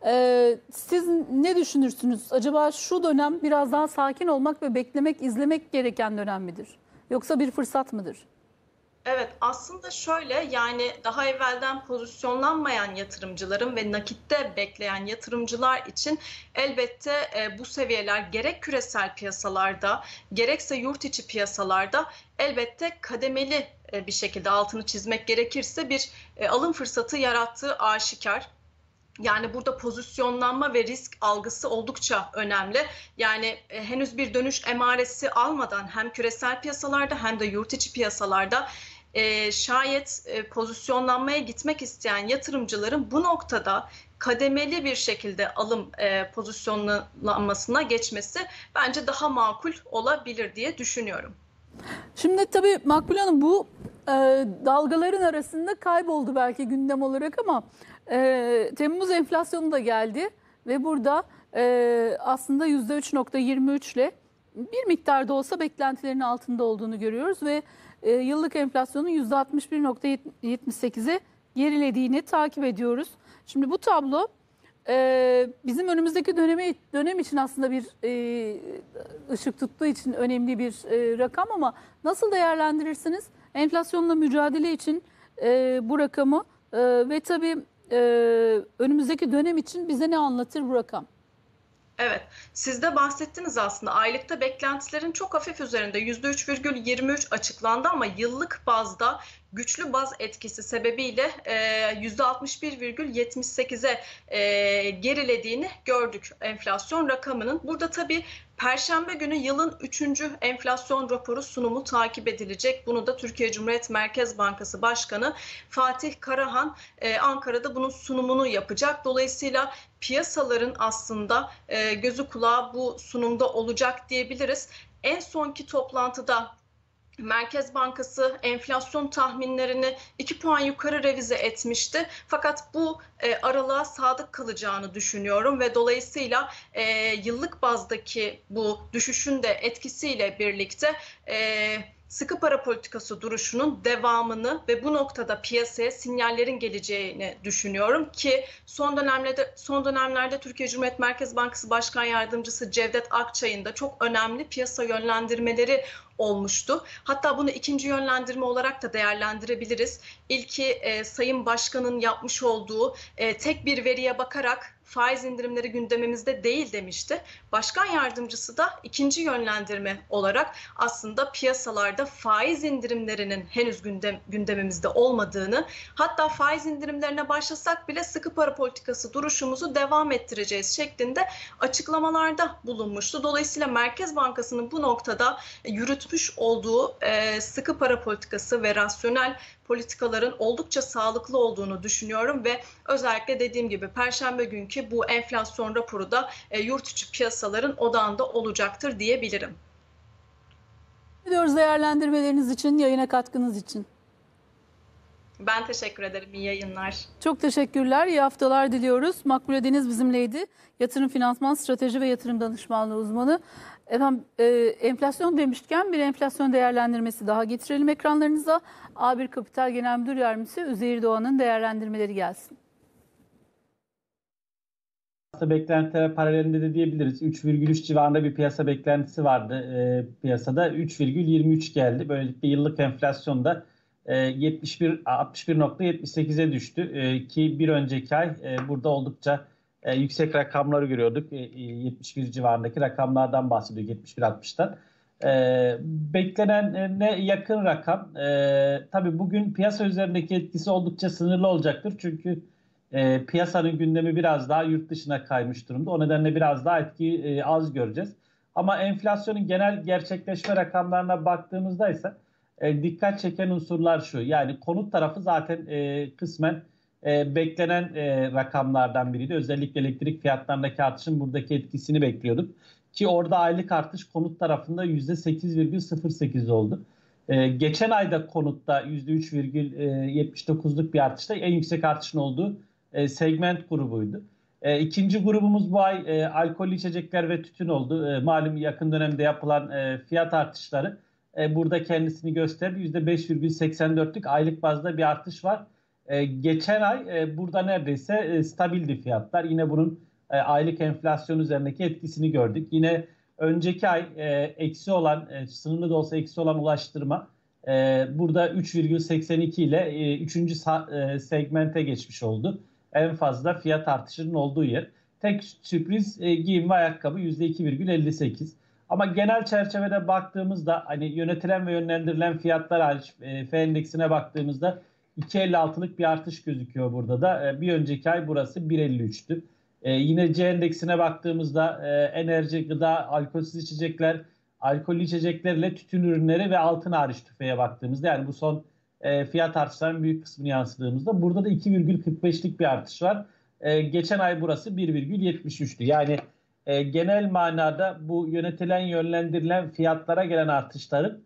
e, siz ne düşünürsünüz? Acaba şu dönem biraz daha sakin olmak ve beklemek, izlemek gereken dönem midir? Yoksa bir fırsat mıdır? Evet aslında şöyle yani daha evvelden pozisyonlanmayan yatırımcıların ve nakitte bekleyen yatırımcılar için elbette e, bu seviyeler gerek küresel piyasalarda gerekse yurt içi piyasalarda elbette kademeli e, bir şekilde altını çizmek gerekirse bir e, alım fırsatı yarattığı aşikar. Yani burada pozisyonlanma ve risk algısı oldukça önemli. Yani e, henüz bir dönüş emaresi almadan hem küresel piyasalarda hem de yurt içi piyasalarda e, şayet e, pozisyonlanmaya gitmek isteyen yatırımcıların bu noktada kademeli bir şekilde alım e, pozisyonlanmasına geçmesi bence daha makul olabilir diye düşünüyorum. Şimdi tabii Makbule Hanım bu e, dalgaların arasında kayboldu belki gündem olarak ama e, Temmuz enflasyonu da geldi ve burada e, aslında %3.23 ile bir miktarda olsa beklentilerin altında olduğunu görüyoruz ve e, yıllık enflasyonun %61.78'e gerilediğini takip ediyoruz. Şimdi bu tablo e, bizim önümüzdeki döneme dönem için aslında bir e, ışık tuttuğu için önemli bir e, rakam ama nasıl değerlendirirsiniz? Enflasyonla mücadele için e, bu rakamı e, ve tabii e, önümüzdeki dönem için bize ne anlatır bu rakam? Evet. Siz de bahsettiniz aslında aylıkta beklentilerin çok hafif üzerinde %3,23 açıklandı ama yıllık bazda güçlü baz etkisi sebebiyle %61,78'e e, gerilediğini gördük enflasyon rakamının. Burada tabii Perşembe günü yılın 3. enflasyon raporu sunumu takip edilecek. Bunu da Türkiye Cumhuriyet Merkez Bankası Başkanı Fatih Karahan e, Ankara'da bunun sunumunu yapacak. Dolayısıyla piyasaların aslında e, gözü kulağı bu sunumda olacak diyebiliriz. En sonki toplantıda Merkez Bankası enflasyon tahminlerini 2 puan yukarı revize etmişti. Fakat bu e, aralığa sadık kalacağını düşünüyorum ve dolayısıyla e, yıllık bazdaki bu düşüşün de etkisiyle birlikte... E, sıkı para politikası duruşunun devamını ve bu noktada piyasaya sinyallerin geleceğini düşünüyorum ki son dönemlerde son dönemlerde Türkiye Cumhuriyet Merkez Bankası Başkan Yardımcısı Cevdet Akçay'ın da çok önemli piyasa yönlendirmeleri olmuştu. Hatta bunu ikinci yönlendirme olarak da değerlendirebiliriz. İlki e, Sayın Başkan'ın yapmış olduğu e, tek bir veriye bakarak faiz indirimleri gündemimizde değil demişti. Başkan yardımcısı da ikinci yönlendirme olarak aslında piyasalarda faiz indirimlerinin henüz gündem, gündemimizde olmadığını hatta faiz indirimlerine başlasak bile sıkı para politikası duruşumuzu devam ettireceğiz şeklinde açıklamalarda bulunmuştu. Dolayısıyla Merkez Bankası'nın bu noktada yürütmüş olduğu e, sıkı para politikası ve rasyonel politikaların oldukça sağlıklı olduğunu düşünüyorum ve özellikle dediğim gibi perşembe günkü bu enflasyon raporu da e, yurt içi piyasaların odağında olacaktır diyebilirim. Ediyoruz değerlendirmeleriniz için, yayına katkınız için. Ben teşekkür ederim. İyi yayınlar. Çok teşekkürler. İyi haftalar diliyoruz. Makbule Deniz bizimleydi. Yatırım Finansman Strateji ve Yatırım Danışmanlığı uzmanı. Efendim e, enflasyon demişken bir enflasyon değerlendirmesi daha getirelim ekranlarınıza. A1 Kapital Genel Müdür Yardımcısı Üzeyir Doğan'ın değerlendirmeleri gelsin. Piyasa beklentileri paralelinde de diyebiliriz. 3,3 civarında bir piyasa beklentisi vardı e, piyasada. 3,23 geldi. Böylelikle yıllık enflasyonda 71 61.78'e düştü e, ki bir önceki ay e, burada oldukça e, yüksek rakamları görüyorduk. E, 71 e, civarındaki rakamlardan bahsediyor 71-60'tan. E, e, ne yakın rakam. E, tabii bugün piyasa üzerindeki etkisi oldukça sınırlı olacaktır. Çünkü e, piyasanın gündemi biraz daha yurt dışına kaymış durumda. O nedenle biraz daha etki e, az göreceğiz. Ama enflasyonun genel gerçekleşme rakamlarına baktığımızda ise e, dikkat çeken unsurlar şu. Yani konut tarafı zaten e, kısmen e, beklenen e, rakamlardan biriydi. Özellikle elektrik fiyatlarındaki artışın buradaki etkisini bekliyorduk. Ki orada aylık artış konut tarafında %8,08 oldu. E, geçen ayda konutta %3,79'luk bir artışta en yüksek artışın olduğu e, segment grubuydu. E, ikinci grubumuz bu ay e, alkollü içecekler ve tütün oldu. E, malum yakın dönemde yapılan e, fiyat artışları e, burada kendisini gösterdi. %5,84'lük aylık bazda bir artış var. E, geçen ay e, burada neredeyse e, stabildi fiyatlar. Yine bunun e, aylık enflasyon üzerindeki etkisini gördük. Yine önceki ay e, eksi olan, e, sınırlı da olsa eksi olan ulaştırma e, burada 3,82 ile e, 3. E, segmente geçmiş oldu. En fazla fiyat artışının olduğu yer. Tek sürpriz e, giyim ve ayakkabı %2,58. Ama genel çerçevede baktığımızda hani yönetilen ve yönlendirilen fiyatlar hariç e, F endeksine baktığımızda 2.56'lık bir artış gözüküyor burada da. E, bir önceki ay burası 1.53'tü. Ee, yine C endeksine baktığımızda e, enerji, gıda, alkolsüz içecekler, alkollü içeceklerle tütün ürünleri ve altın hariç tüfeğe baktığımızda yani bu son e, fiyat artışlarının büyük kısmını yansıdığımızda burada da 2,45'lik bir artış var. E, geçen ay burası 1,73'tü. Yani e, genel manada bu yönetilen yönlendirilen fiyatlara gelen artışların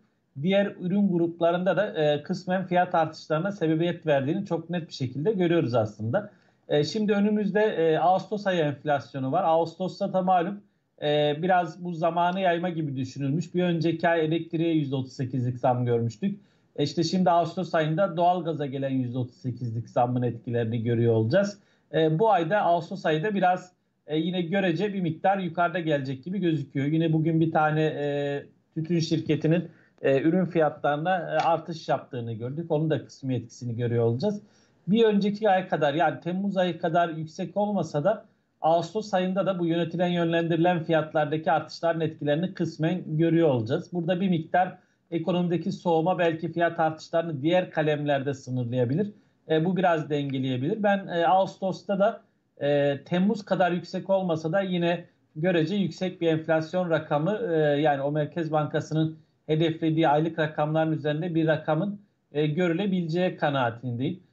diğer ürün gruplarında da e, kısmen fiyat artışlarına sebebiyet verdiğini çok net bir şekilde görüyoruz aslında. E, şimdi önümüzde e, Ağustos ayı enflasyonu var. Ağustos'ta da malum e, biraz bu zamanı yayma gibi düşünülmüş. Bir önceki ay elektriğe %38'lik zam görmüştük. E işte şimdi Ağustos ayında doğalgaza gelen %38'lik zamın etkilerini görüyor olacağız. E, bu ayda Ağustos ayında biraz e, yine görece bir miktar yukarıda gelecek gibi gözüküyor. Yine bugün bir tane e, tütün şirketinin e, ürün fiyatlarına e, artış yaptığını gördük. Onun da kısmi etkisini görüyor olacağız. Bir önceki ay kadar yani Temmuz ayı kadar yüksek olmasa da Ağustos ayında da bu yönetilen yönlendirilen fiyatlardaki artışların etkilerini kısmen görüyor olacağız. Burada bir miktar ekonomideki soğuma belki fiyat artışlarını diğer kalemlerde sınırlayabilir. E, bu biraz dengeleyebilir. Ben e, Ağustos'ta da e, Temmuz kadar yüksek olmasa da yine görece yüksek bir enflasyon rakamı e, yani o Merkez Bankası'nın hedeflediği aylık rakamların üzerinde bir rakamın e, görülebileceği kanaatindeyim.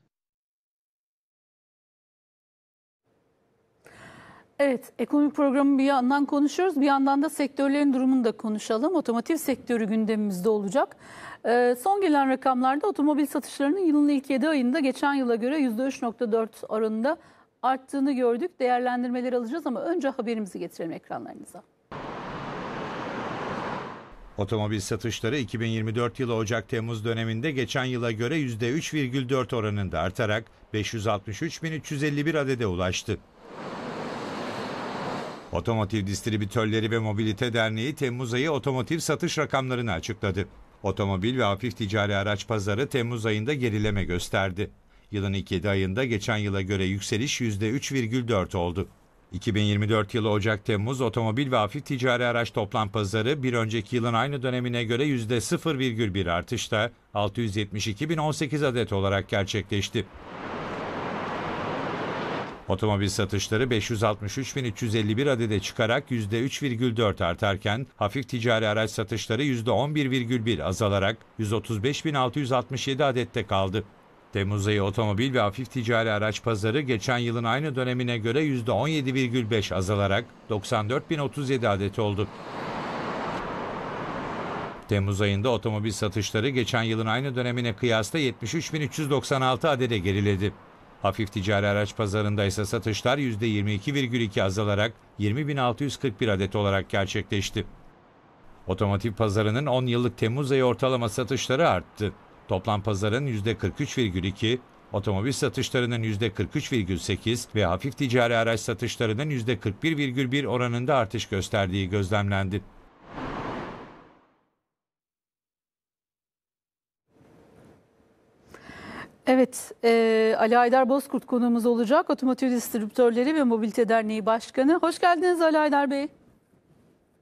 Evet, ekonomi programı bir yandan konuşuyoruz. Bir yandan da sektörlerin durumunu da konuşalım. Otomotiv sektörü gündemimizde olacak. Ee, son gelen rakamlarda otomobil satışlarının yılın ilk 7 ayında geçen yıla göre %3.4 oranında arttığını gördük. Değerlendirmeleri alacağız ama önce haberimizi getirelim ekranlarınıza. Otomobil satışları 2024 yılı Ocak-Temmuz döneminde geçen yıla göre %3,4 oranında artarak 563.351 adede ulaştı. Otomotiv Distribütörleri ve Mobilite Derneği Temmuz ayı otomotiv satış rakamlarını açıkladı. Otomobil ve hafif ticari araç pazarı Temmuz ayında gerileme gösterdi. Yılın ilk ayında geçen yıla göre yükseliş %3,4 oldu. 2024 yılı Ocak-Temmuz otomobil ve hafif ticari araç toplam pazarı bir önceki yılın aynı dönemine göre %0,1 artışla 672.018 adet olarak gerçekleşti. Otomobil satışları 563.351 adede çıkarak %3,4 artarken hafif ticari araç satışları %11,1 azalarak 135.667 adette kaldı. Temmuz ayı otomobil ve hafif ticari araç pazarı geçen yılın aynı dönemine göre %17,5 azalarak 94.037 adet oldu. Temmuz ayında otomobil satışları geçen yılın aynı dönemine kıyasla 73.396 adede geriledi. Hafif ticari araç pazarında ise satışlar %22,2 azalarak 20.641 adet olarak gerçekleşti. Otomotiv pazarının 10 yıllık Temmuz ayı ortalama satışları arttı. Toplam pazarın %43,2, otomobil satışlarının %43,8 ve hafif ticari araç satışlarının %41,1 oranında artış gösterdiği gözlemlendi. Evet, e, Ali Aydar Bozkurt konuğumuz olacak. Otomotiv Distribütörleri ve Mobilite Derneği Başkanı. Hoş geldiniz Ali Aydar Bey.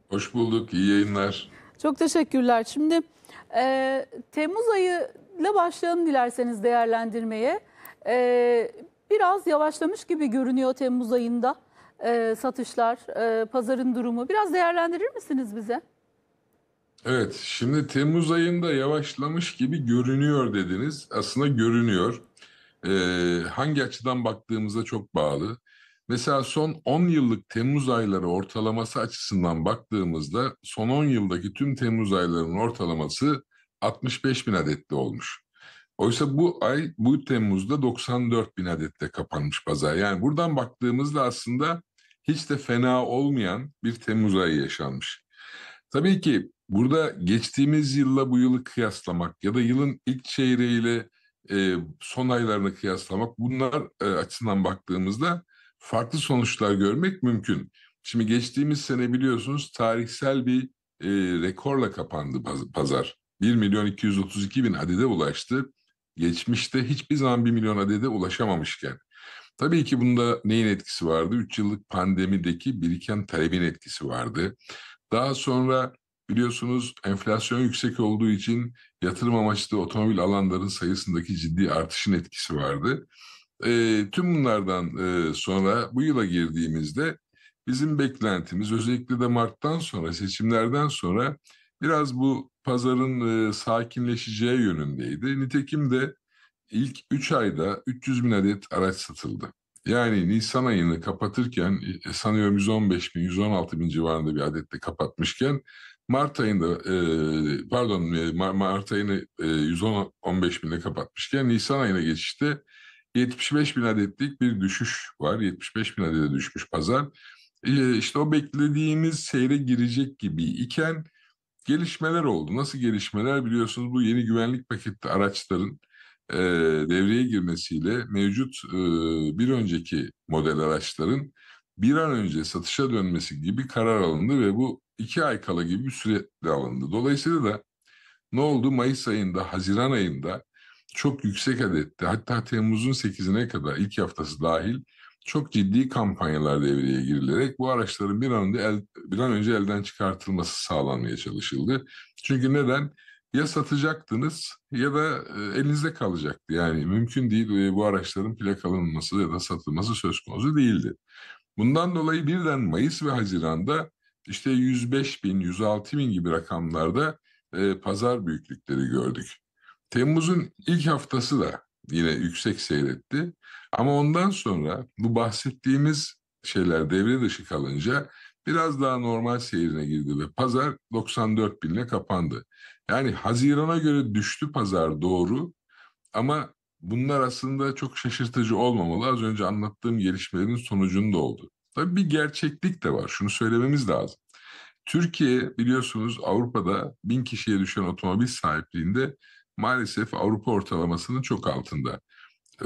Hoş bulduk, iyi yayınlar. Çok teşekkürler. Şimdi... E, Temmuz ayı ile başlayalım dilerseniz değerlendirmeye. E, biraz yavaşlamış gibi görünüyor Temmuz ayında e, satışlar, e, pazarın durumu. Biraz değerlendirir misiniz bize? Evet, şimdi Temmuz ayında yavaşlamış gibi görünüyor dediniz. Aslında görünüyor. Ee, hangi açıdan baktığımıza çok bağlı. Mesela son 10 yıllık Temmuz ayları ortalaması açısından baktığımızda son 10 yıldaki tüm Temmuz aylarının ortalaması 65 bin adette olmuş. Oysa bu ay bu Temmuz'da 94 bin adette kapanmış pazar. Yani buradan baktığımızda aslında hiç de fena olmayan bir Temmuz ayı yaşanmış. Tabii ki burada geçtiğimiz yılla bu yılı kıyaslamak ya da yılın ilk çeyreğiyle e, son aylarını kıyaslamak bunlar e, açısından baktığımızda farklı sonuçlar görmek mümkün. Şimdi geçtiğimiz sene biliyorsunuz tarihsel bir e, rekorla kapandı pazar. 1 milyon 232 bin adede ulaştı. Geçmişte hiçbir zaman 1 milyon adede ulaşamamışken. Tabii ki bunda neyin etkisi vardı? 3 yıllık pandemideki biriken talebin etkisi vardı. Daha sonra biliyorsunuz enflasyon yüksek olduğu için yatırım amaçlı otomobil alanların sayısındaki ciddi artışın etkisi vardı. E, tüm bunlardan e, sonra bu yıla girdiğimizde bizim beklentimiz özellikle de Mart'tan sonra seçimlerden sonra biraz bu pazarın e, sakinleşeceği yönündeydi. Nitekim de ilk 3 ayda 300 bin adet araç satıldı. Yani Nisan ayını kapatırken e, e, sanıyorum 115 bin, 116 bin civarında bir adette kapatmışken Mart ayında e, pardon Mart ayını e, 115 binle kapatmışken Nisan ayına geçişte 75 bin adetlik bir düşüş var. 75 bin adede düşmüş pazar. Ee, işte o beklediğimiz seyre girecek gibi iken gelişmeler oldu. Nasıl gelişmeler biliyorsunuz bu yeni güvenlik paketli araçların e, devreye girmesiyle mevcut e, bir önceki model araçların bir an önce satışa dönmesi gibi karar alındı ve bu iki ay kala gibi bir süre alındı. Dolayısıyla da ne oldu? Mayıs ayında, Haziran ayında çok yüksek adette hatta Temmuz'un 8'ine kadar ilk haftası dahil çok ciddi kampanyalar devreye girilerek bu araçların bir an, önce el, bir an önce elden çıkartılması sağlanmaya çalışıldı. Çünkü neden? Ya satacaktınız ya da e, elinizde kalacaktı. Yani mümkün değil e, bu araçların alınması ya da satılması söz konusu değildi. Bundan dolayı birden Mayıs ve Haziran'da işte 105 bin, 106 bin gibi rakamlarda e, pazar büyüklükleri gördük. Temmuz'un ilk haftası da yine yüksek seyretti. Ama ondan sonra bu bahsettiğimiz şeyler devre dışı kalınca biraz daha normal seyrine girdi ve pazar 94 binle kapandı. Yani Haziran'a göre düştü pazar doğru ama bunlar aslında çok şaşırtıcı olmamalı. Az önce anlattığım gelişmelerin sonucunda oldu. Tabii bir gerçeklik de var. Şunu söylememiz lazım. Türkiye biliyorsunuz Avrupa'da bin kişiye düşen otomobil sahipliğinde maalesef Avrupa ortalamasının çok altında.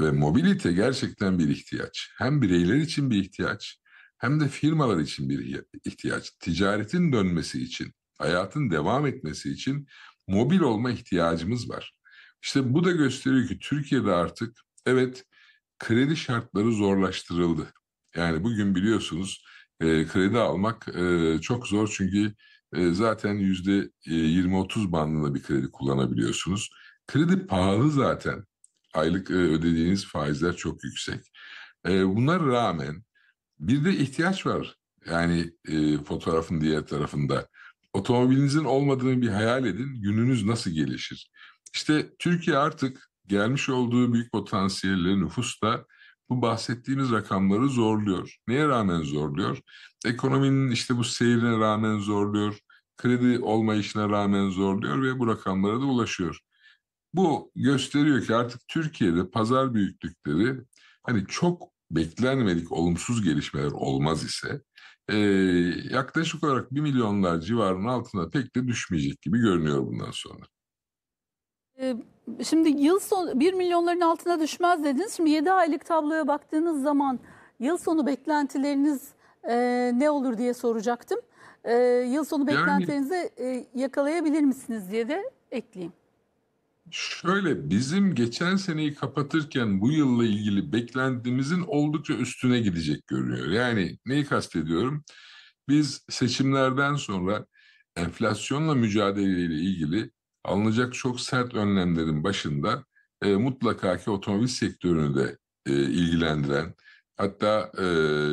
Ve mobilite gerçekten bir ihtiyaç. Hem bireyler için bir ihtiyaç hem de firmalar için bir ihtiyaç. Ticaretin dönmesi için, hayatın devam etmesi için mobil olma ihtiyacımız var. İşte bu da gösteriyor ki Türkiye'de artık evet kredi şartları zorlaştırıldı. Yani bugün biliyorsunuz e, kredi almak e, çok zor çünkü e, zaten yüzde 20-30 e, bandında bir kredi kullanabiliyorsunuz. Kredi pahalı zaten. Aylık e, ödediğiniz faizler çok yüksek. E, Bunlar rağmen bir de ihtiyaç var. Yani e, fotoğrafın diğer tarafında. Otomobilinizin olmadığını bir hayal edin. Gününüz nasıl gelişir? İşte Türkiye artık gelmiş olduğu büyük potansiyelle nüfusta bu bahsettiğimiz rakamları zorluyor. Neye rağmen zorluyor? Ekonominin işte bu seyrine rağmen zorluyor. Kredi olmayışına rağmen zorluyor ve bu rakamlara da ulaşıyor. Bu gösteriyor ki artık Türkiye'de pazar büyüklükleri hani çok beklenmedik olumsuz gelişmeler olmaz ise e, yaklaşık olarak 1 milyonlar civarının altına pek de düşmeyecek gibi görünüyor bundan sonra. E, şimdi yıl sonu 1 milyonların altına düşmez dediniz. Şimdi 7 aylık tabloya baktığınız zaman yıl sonu beklentileriniz e, ne olur diye soracaktım. E, yıl sonu beklentilerinizi yani, e, yakalayabilir misiniz diye de ekleyeyim. Şöyle bizim geçen seneyi kapatırken bu yılla ilgili beklentimizin oldukça üstüne gidecek görünüyor. Yani neyi kastediyorum? Biz seçimlerden sonra enflasyonla mücadeleyle ilgili alınacak çok sert önlemlerin başında e, mutlaka ki otomobil sektörünü de e, ilgilendiren hatta e,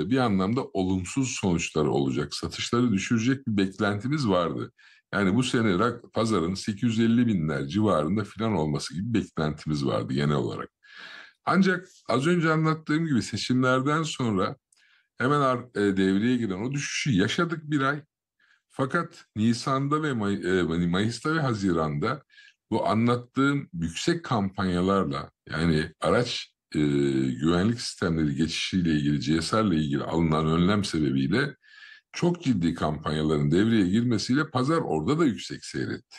bir anlamda olumsuz sonuçlar olacak, satışları düşürecek bir beklentimiz vardı. Yani bu sene rak pazarın 850 binler civarında filan olması gibi beklentimiz vardı genel olarak. Ancak az önce anlattığım gibi seçimlerden sonra hemen e, devreye giren o düşüşü yaşadık bir ay. Fakat Nisan'da ve May e, hani Mayıs'ta ve Haziran'da bu anlattığım yüksek kampanyalarla yani araç e, güvenlik sistemleri geçişiyle ilgili ile ilgili alınan önlem sebebiyle çok ciddi kampanyaların devreye girmesiyle pazar orada da yüksek seyretti.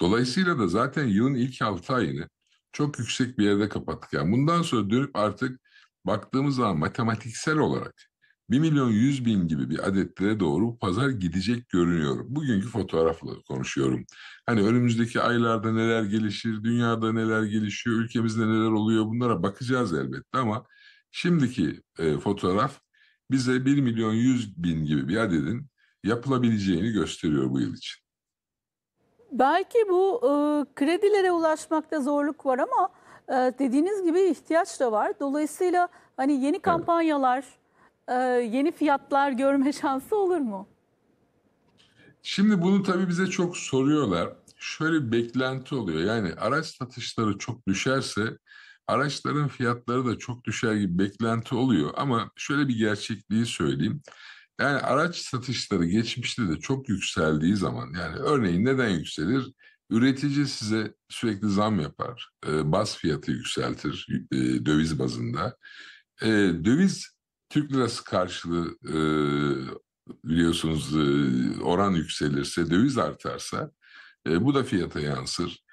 Dolayısıyla da zaten yılın ilk 6 ayını çok yüksek bir yerde kapattık. Yani bundan sonra dönüp artık baktığımız zaman matematiksel olarak 1 milyon 100 bin gibi bir adetlere doğru pazar gidecek görünüyor. Bugünkü fotoğrafla konuşuyorum. Hani önümüzdeki aylarda neler gelişir, dünyada neler gelişiyor, ülkemizde neler oluyor bunlara bakacağız elbette ama şimdiki e, fotoğraf bize 1 milyon 100 bin gibi bir adedin yapılabileceğini gösteriyor bu yıl için. Belki bu e, kredilere ulaşmakta zorluk var ama e, dediğiniz gibi ihtiyaç da var. Dolayısıyla hani yeni kampanyalar, evet. e, yeni fiyatlar görme şansı olur mu? Şimdi bunu tabii bize çok soruyorlar. Şöyle bir beklenti oluyor. Yani araç satışları çok düşerse araçların fiyatları da çok düşer gibi beklenti oluyor. Ama şöyle bir gerçekliği söyleyeyim. Yani araç satışları geçmişte de çok yükseldiği zaman yani örneğin neden yükselir? Üretici size sürekli zam yapar. E, bas fiyatı yükseltir e, döviz bazında. E, döviz Türk lirası karşılığı e, biliyorsunuz e, oran yükselirse, döviz artarsa e, bu da fiyata yansır.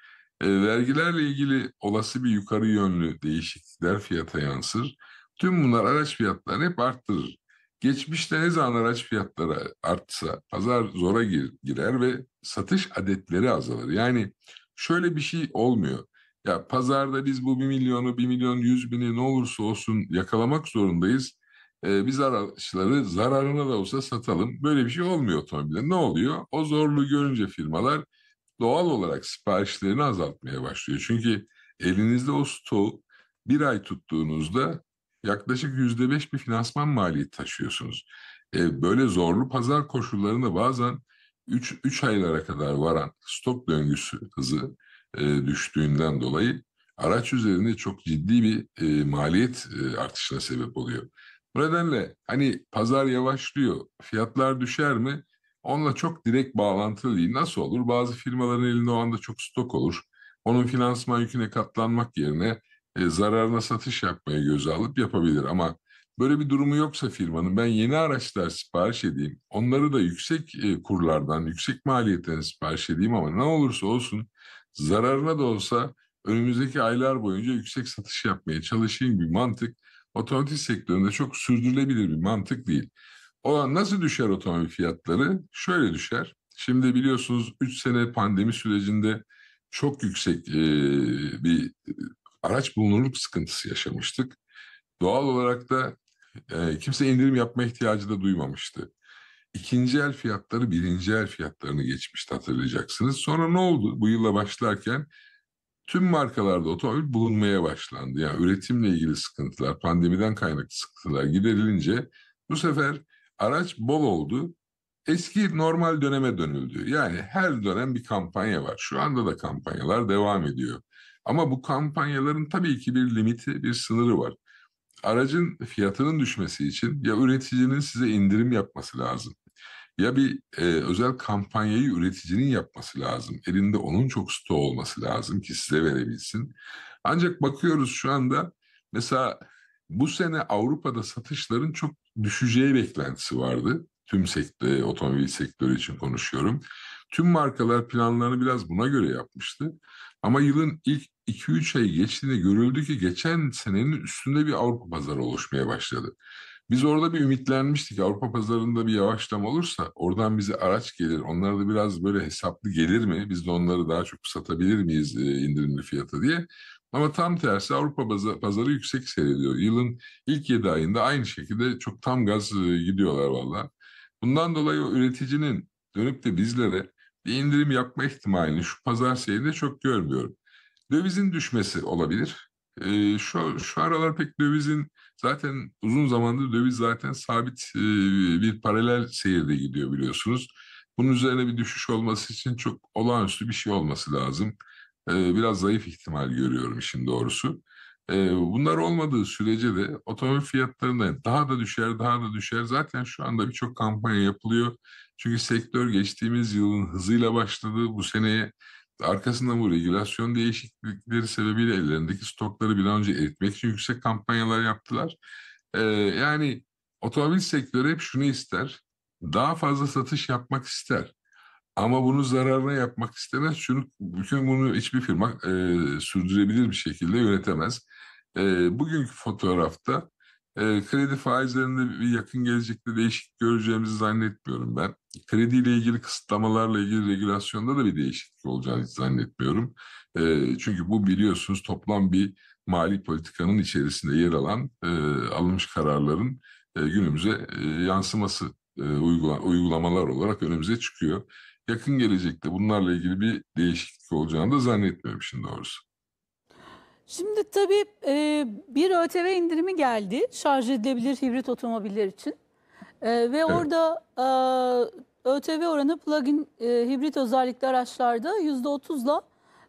E, vergilerle ilgili olası bir yukarı yönlü değişiklikler fiyata yansır. Tüm bunlar araç fiyatlarını hep arttırır. Geçmişte ne zaman araç fiyatları artsa pazar zora gir, girer ve satış adetleri azalır. Yani şöyle bir şey olmuyor. Ya pazarda biz bu bir milyonu, bir milyon yüz bini ne olursa olsun yakalamak zorundayız. Ee, biz araçları zararına da olsa satalım. Böyle bir şey olmuyor otomobilde. Ne oluyor? O zorluğu görünce firmalar doğal olarak siparişlerini azaltmaya başlıyor. Çünkü elinizde o stoğu bir ay tuttuğunuzda yaklaşık yüzde beş bir finansman maliyeti taşıyorsunuz. E, böyle zorlu pazar koşullarında bazen 3, 3 aylara kadar varan stok döngüsü hızı e, düştüğünden dolayı araç üzerinde çok ciddi bir e, maliyet e, artışına sebep oluyor. Bu nedenle hani pazar yavaşlıyor, fiyatlar düşer mi? Onunla çok direkt bağlantılı değil. Nasıl olur? Bazı firmaların elinde o anda çok stok olur. Onun finansman yüküne katlanmak yerine e, zararına satış yapmaya göze alıp yapabilir. Ama böyle bir durumu yoksa firmanın ben yeni araçlar sipariş edeyim. Onları da yüksek e, kurlardan, yüksek maliyetten sipariş edeyim ama ne olursa olsun zararına da olsa önümüzdeki aylar boyunca yüksek satış yapmaya çalışayım bir mantık otomotiv sektöründe çok sürdürülebilir bir mantık değil. O nasıl düşer otomobil fiyatları? Şöyle düşer. Şimdi biliyorsunuz 3 sene pandemi sürecinde çok yüksek e, bir araç bulunurluk sıkıntısı yaşamıştık. Doğal olarak da e, kimse indirim yapma ihtiyacı da duymamıştı. İkinci el fiyatları birinci el fiyatlarını geçmişti hatırlayacaksınız. Sonra ne oldu? Bu yıla başlarken tüm markalarda otomobil bulunmaya başlandı. Yani üretimle ilgili sıkıntılar, pandemiden kaynaklı sıkıntılar giderilince bu sefer Araç bol oldu. Eski normal döneme dönüldü. Yani her dönem bir kampanya var. Şu anda da kampanyalar devam ediyor. Ama bu kampanyaların tabii ki bir limiti, bir sınırı var. Aracın fiyatının düşmesi için ya üreticinin size indirim yapması lazım. Ya bir e, özel kampanyayı üreticinin yapması lazım. Elinde onun çok stoğu olması lazım ki size verebilsin. Ancak bakıyoruz şu anda mesela bu sene Avrupa'da satışların çok düşeceği beklentisi vardı. Tüm sektör, otomobil sektörü için konuşuyorum. Tüm markalar planlarını biraz buna göre yapmıştı. Ama yılın ilk 2-3 ay geçtiğinde görüldü ki geçen senenin üstünde bir Avrupa pazarı oluşmaya başladı. Biz orada bir ümitlenmiştik. Avrupa pazarında bir yavaşlama olursa oradan bize araç gelir. Onlara da biraz böyle hesaplı gelir mi? Biz de onları daha çok satabilir miyiz e, indirimli fiyata diye. Ama tam tersi Avrupa pazarı yüksek seyrediyor. Yılın ilk 7 ayında aynı şekilde çok tam gaz e, gidiyorlar valla. Bundan dolayı üreticinin dönüp de bizlere bir indirim yapma ihtimalini şu pazar seyrinde çok görmüyorum. Dövizin düşmesi olabilir. E, şu, şu aralar pek dövizin zaten uzun zamandır döviz zaten sabit e, bir paralel seyirde gidiyor biliyorsunuz. Bunun üzerine bir düşüş olması için çok olağanüstü bir şey olması lazım. Ee, biraz zayıf ihtimal görüyorum işin doğrusu. Ee, bunlar olmadığı sürece de otomobil fiyatlarında daha da düşer, daha da düşer. Zaten şu anda birçok kampanya yapılıyor. Çünkü sektör geçtiğimiz yılın hızıyla başladı. Bu seneye arkasından bu regülasyon değişiklikleri sebebiyle ellerindeki stokları bir an önce eritmek için yüksek kampanyalar yaptılar. Ee, yani otomobil sektörü hep şunu ister. Daha fazla satış yapmak ister. Ama bunu zararına yapmak istemez. Çünkü bugün bunu hiçbir firma e, sürdürebilir bir şekilde yönetemez. E, bugünkü fotoğrafta e, kredi faizlerinde bir yakın gelecekte değişiklik göreceğimizi zannetmiyorum ben. Kredi ile ilgili kısıtlamalarla ilgili regülasyonda da bir değişiklik olacağını hiç zannetmiyorum. E, çünkü bu biliyorsunuz toplam bir mali politikanın içerisinde yer alan e, alınmış kararların e, günümüze e, yansıması e, uygula, uygulamalar olarak önümüze çıkıyor yakın gelecekte bunlarla ilgili bir değişiklik olacağını da zannetmiyorum şimdi doğrusu. Şimdi tabii e, bir ÖTV indirimi geldi şarj edilebilir hibrit otomobiller için. E, ve evet. orada e, ÖTV oranı plug-in e, hibrit özellikli araçlarda %30'la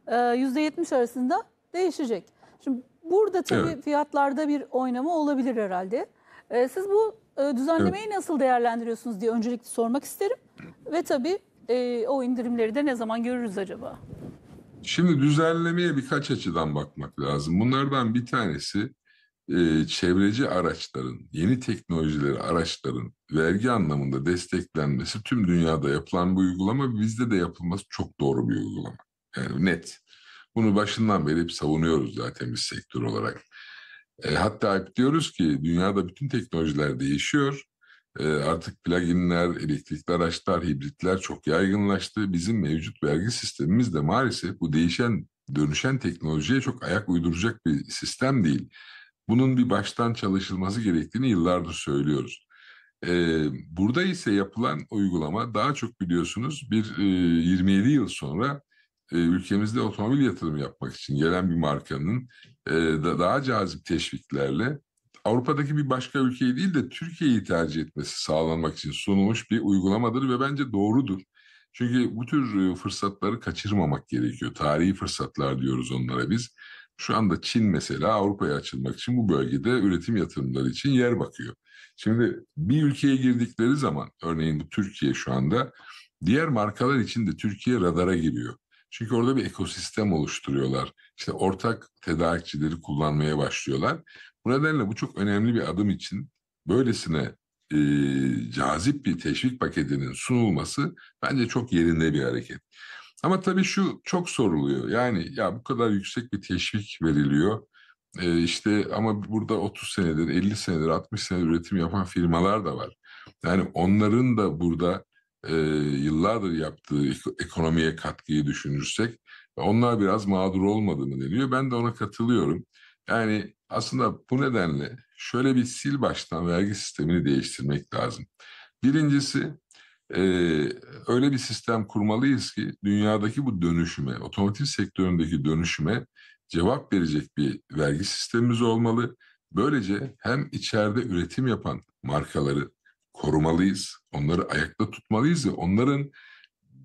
e, %70 arasında değişecek. Şimdi burada tabii evet. fiyatlarda bir oynama olabilir herhalde. siz bu düzenlemeyi evet. nasıl değerlendiriyorsunuz diye öncelikle sormak isterim. Ve tabii e, o indirimleri de ne zaman görürüz acaba? Şimdi düzenlemeye birkaç açıdan bakmak lazım. Bunlardan bir tanesi e, çevreci araçların, yeni teknolojileri araçların vergi anlamında desteklenmesi tüm dünyada yapılan bir uygulama bizde de yapılması çok doğru bir uygulama. Yani net. Bunu başından beri hep savunuyoruz zaten biz sektör olarak. E, hatta hep diyoruz ki dünyada bütün teknolojiler değişiyor. Ee, artık pluginler, elektrikli araçlar, hibritler çok yaygınlaştı. Bizim mevcut vergi sistemimiz de maalesef bu değişen, dönüşen teknolojiye çok ayak uyduracak bir sistem değil. Bunun bir baştan çalışılması gerektiğini yıllardır söylüyoruz. Ee, burada ise yapılan uygulama daha çok biliyorsunuz bir 27 e, yıl sonra e, ülkemizde otomobil yatırımı yapmak için gelen bir markanın e, daha cazip teşviklerle Avrupa'daki bir başka ülkeyi değil de Türkiye'yi tercih etmesi sağlanmak için sunulmuş bir uygulamadır ve bence doğrudur. Çünkü bu tür e, fırsatları kaçırmamak gerekiyor. Tarihi fırsatlar diyoruz onlara biz. Şu anda Çin mesela Avrupa'ya açılmak için bu bölgede üretim yatırımları için yer bakıyor. Şimdi bir ülkeye girdikleri zaman örneğin bu Türkiye şu anda diğer markalar için de Türkiye radara giriyor. Çünkü orada bir ekosistem oluşturuyorlar. İşte ortak tedarikçileri kullanmaya başlıyorlar. Bu nedenle bu çok önemli bir adım için böylesine e, cazip bir teşvik paketinin sunulması bence çok yerinde bir hareket. Ama tabii şu çok soruluyor. Yani ya bu kadar yüksek bir teşvik veriliyor. E, işte ama burada 30 senedir, 50 senedir, 60 senedir üretim yapan firmalar da var. Yani onların da burada e, yıllardır yaptığı ekonomiye katkıyı düşünürsek onlar biraz mağdur olmadı mı deniyor. Ben de ona katılıyorum. Yani aslında bu nedenle şöyle bir sil baştan vergi sistemini değiştirmek lazım. Birincisi e, öyle bir sistem kurmalıyız ki dünyadaki bu dönüşüme, otomotiv sektöründeki dönüşüme cevap verecek bir vergi sistemimiz olmalı. Böylece hem içeride üretim yapan markaları korumalıyız. Onları ayakta tutmalıyız ve onların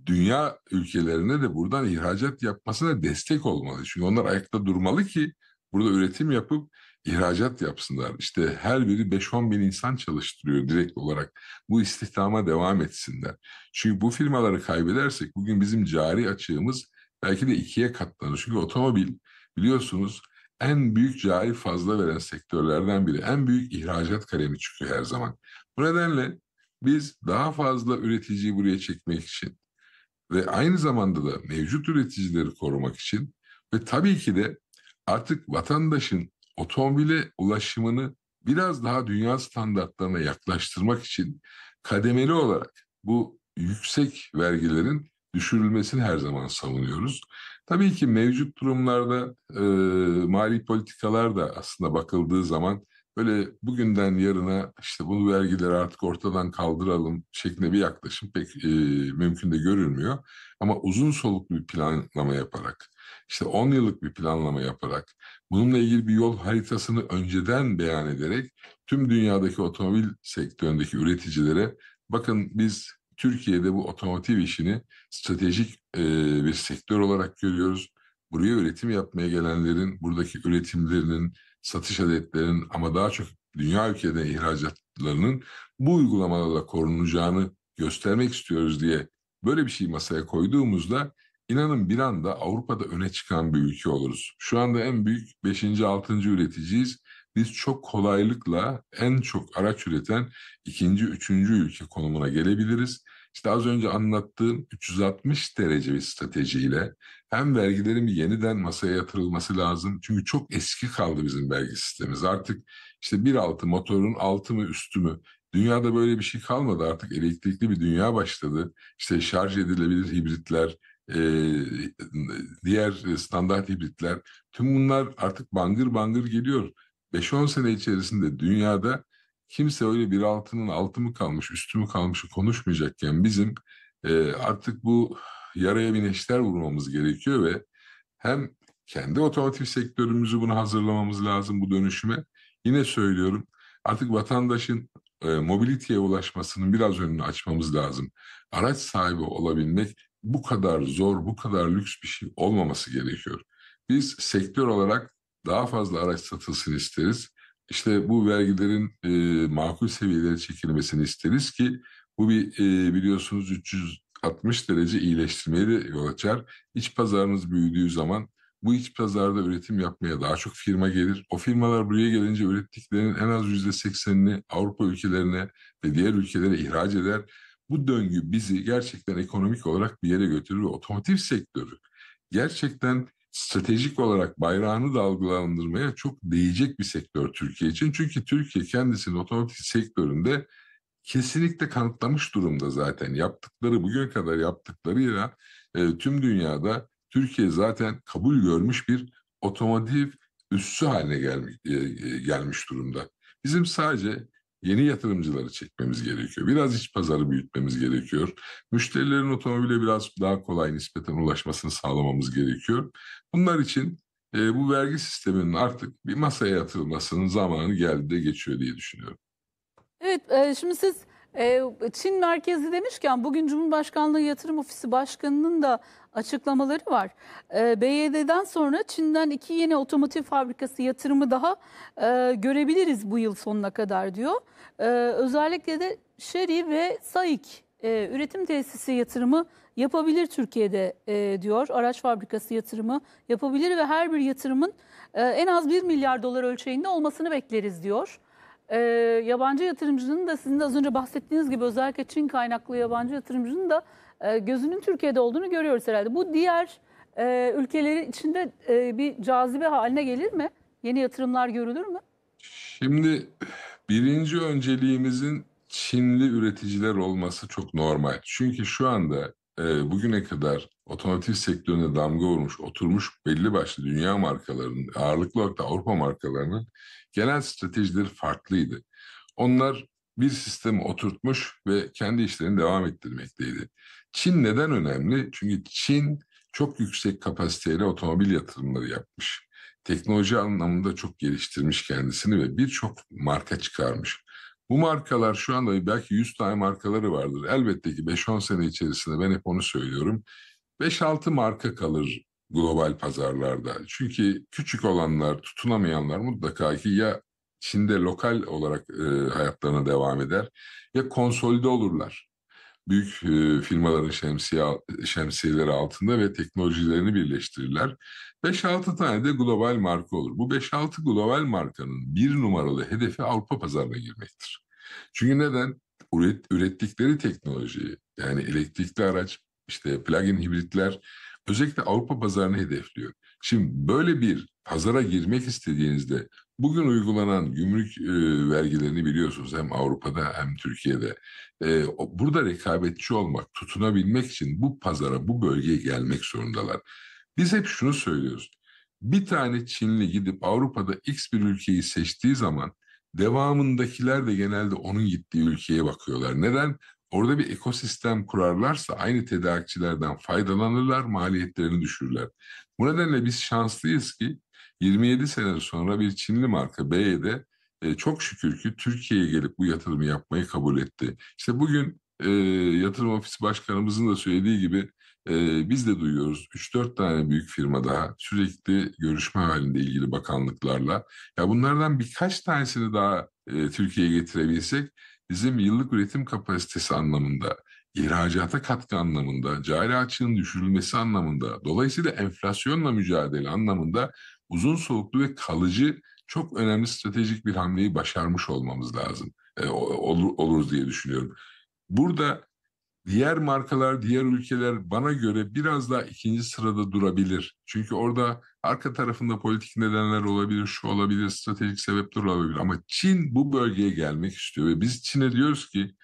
dünya ülkelerine de buradan ihracat yapmasına destek olmalı. Çünkü onlar ayakta durmalı ki burada üretim yapıp ihracat yapsınlar. İşte her biri 5-10 bin insan çalıştırıyor direkt olarak. Bu istihdama devam etsinler. Çünkü bu firmaları kaybedersek bugün bizim cari açığımız belki de ikiye katlanır. Çünkü otomobil biliyorsunuz en büyük cari fazla veren sektörlerden biri. En büyük ihracat kalemi çıkıyor her zaman. Bu nedenle biz daha fazla üreticiyi buraya çekmek için ve aynı zamanda da mevcut üreticileri korumak için ve tabii ki de artık vatandaşın otomobile ulaşımını biraz daha dünya standartlarına yaklaştırmak için kademeli olarak bu yüksek vergilerin düşürülmesini her zaman savunuyoruz. Tabii ki mevcut durumlarda e, mali politikalar da aslında bakıldığı zaman böyle bugünden yarına işte bu vergileri artık ortadan kaldıralım şeklinde bir yaklaşım pek e, mümkün de görülmüyor. Ama uzun soluklu bir planlama yaparak, işte 10 yıllık bir planlama yaparak, bununla ilgili bir yol haritasını önceden beyan ederek tüm dünyadaki otomobil sektöründeki üreticilere bakın biz Türkiye'de bu otomotiv işini stratejik e, bir sektör olarak görüyoruz. Buraya üretim yapmaya gelenlerin buradaki üretimlerinin satış adetlerinin ama daha çok dünya ülkeden ihracatlarının bu uygulamalarla korunacağını göstermek istiyoruz diye böyle bir şey masaya koyduğumuzda inanın bir anda Avrupa'da öne çıkan bir ülke oluruz. Şu anda en büyük 5. 6. üreticiyiz. Biz çok kolaylıkla en çok araç üreten ikinci, üçüncü ülke konumuna gelebiliriz. İşte az önce anlattığım 360 derece bir stratejiyle hem vergilerin yeniden masaya yatırılması lazım. Çünkü çok eski kaldı bizim vergi sistemimiz. Artık işte bir altı motorun altı mı üstü mü Dünyada böyle bir şey kalmadı artık elektrikli bir dünya başladı. İşte şarj edilebilir hibritler, diğer standart hibritler tüm bunlar artık bangır bangır geliyor. 5-10 sene içerisinde dünyada kimse öyle bir altının altı mı kalmış, üstü mü kalmışı konuşmayacakken bizim e, artık bu yaraya bir neşter vurmamız gerekiyor ve hem kendi otomotiv sektörümüzü bunu hazırlamamız lazım bu dönüşüme. Yine söylüyorum artık vatandaşın e, mobiliteye ulaşmasının biraz önünü açmamız lazım. Araç sahibi olabilmek bu kadar zor, bu kadar lüks bir şey olmaması gerekiyor. Biz sektör olarak daha fazla araç satılsın isteriz. İşte bu vergilerin e, makul seviyelere çekilmesini isteriz ki bu bir e, biliyorsunuz 360 derece iyileştirmeye de yol açar. İç pazarınız büyüdüğü zaman bu iç pazarda üretim yapmaya daha çok firma gelir. O firmalar buraya gelince ürettiklerinin en az yüzde seksenini Avrupa ülkelerine ve diğer ülkelere ihraç eder. Bu döngü bizi gerçekten ekonomik olarak bir yere götürür otomotiv sektörü gerçekten stratejik olarak bayrağını dalgalandırmaya çok değecek bir sektör Türkiye için. Çünkü Türkiye kendisini otomotiv sektöründe kesinlikle kanıtlamış durumda zaten. Yaptıkları bugün kadar yaptıklarıyla e, tüm dünyada Türkiye zaten kabul görmüş bir otomotiv üssü haline gelmiş, e, e, gelmiş durumda. Bizim sadece Yeni yatırımcıları çekmemiz gerekiyor. Biraz iç pazarı büyütmemiz gerekiyor. Müşterilerin otomobile biraz daha kolay nispeten ulaşmasını sağlamamız gerekiyor. Bunlar için e, bu vergi sisteminin artık bir masaya yatırılmasının zamanı geldi de geçiyor diye düşünüyorum. Evet, e, şimdi siz e, Çin merkezi demişken bugün Cumhurbaşkanlığı Yatırım Ofisi Başkanı'nın da açıklamaları var. E, ee, BYD'den sonra Çin'den iki yeni otomotiv fabrikası yatırımı daha e, görebiliriz bu yıl sonuna kadar diyor. E, özellikle de Sherry ve Saik e, üretim tesisi yatırımı yapabilir Türkiye'de e, diyor. Araç fabrikası yatırımı yapabilir ve her bir yatırımın e, en az 1 milyar dolar ölçeğinde olmasını bekleriz diyor. E, yabancı yatırımcının da sizin de az önce bahsettiğiniz gibi özellikle Çin kaynaklı yabancı yatırımcının da e, gözünün Türkiye'de olduğunu görüyoruz herhalde. Bu diğer e, ülkeleri içinde e, bir cazibe haline gelir mi? Yeni yatırımlar görülür mü? Şimdi birinci önceliğimizin Çinli üreticiler olması çok normal. Çünkü şu anda e, bugüne kadar otomotiv sektörüne damga vurmuş, oturmuş belli başlı dünya markalarının, ağırlıklı olarak da Avrupa markalarının genel stratejileri farklıydı. Onlar bir sistemi oturtmuş ve kendi işlerini devam ettirmekteydi. Çin neden önemli? Çünkü Çin çok yüksek kapasiteyle otomobil yatırımları yapmış. Teknoloji anlamında çok geliştirmiş kendisini ve birçok marka çıkarmış. Bu markalar şu anda belki 100 tane markaları vardır. Elbette ki 5-10 sene içerisinde ben hep onu söylüyorum. 5-6 marka kalır global pazarlarda. Çünkü küçük olanlar, tutunamayanlar mutlaka ki ya Çin'de lokal olarak e, hayatlarına devam eder ya konsolide olurlar büyük e, firmaların şemsiye, şemsiyeleri altında ve teknolojilerini birleştirirler. 5-6 tane de global marka olur. Bu 5-6 global markanın bir numaralı hedefi Avrupa pazarına girmektir. Çünkü neden? Üret, ürettikleri teknolojiyi yani elektrikli araç, işte plug-in hibritler özellikle Avrupa pazarını hedefliyor. Şimdi böyle bir pazara girmek istediğinizde Bugün uygulanan gümrük e, vergilerini biliyorsunuz hem Avrupa'da hem Türkiye'de. E, burada rekabetçi olmak, tutunabilmek için bu pazara, bu bölgeye gelmek zorundalar. Biz hep şunu söylüyoruz. Bir tane Çinli gidip Avrupa'da X bir ülkeyi seçtiği zaman devamındakiler de genelde onun gittiği ülkeye bakıyorlar. Neden? Orada bir ekosistem kurarlarsa aynı tedarikçilerden faydalanırlar, maliyetlerini düşürürler. Bu nedenle biz şanslıyız ki 27 sene sonra bir Çinli marka BYD e, çok şükür ki Türkiye'ye gelip bu yatırımı yapmayı kabul etti. İşte bugün e, yatırım ofisi başkanımızın da söylediği gibi e, biz de duyuyoruz 3-4 tane büyük firma daha sürekli görüşme halinde ilgili bakanlıklarla. Ya bunlardan birkaç tanesini daha e, Türkiye'ye getirebilsek bizim yıllık üretim kapasitesi anlamında ihracata katkı anlamında, cari açığın düşürülmesi anlamında, dolayısıyla enflasyonla mücadele anlamında uzun soluklu ve kalıcı çok önemli stratejik bir hamleyi başarmış olmamız lazım. E, olur, oluruz diye düşünüyorum. Burada diğer markalar, diğer ülkeler bana göre biraz daha ikinci sırada durabilir. Çünkü orada arka tarafında politik nedenler olabilir, şu olabilir, stratejik sebepler olabilir. Ama Çin bu bölgeye gelmek istiyor ve biz Çin'e diyoruz ki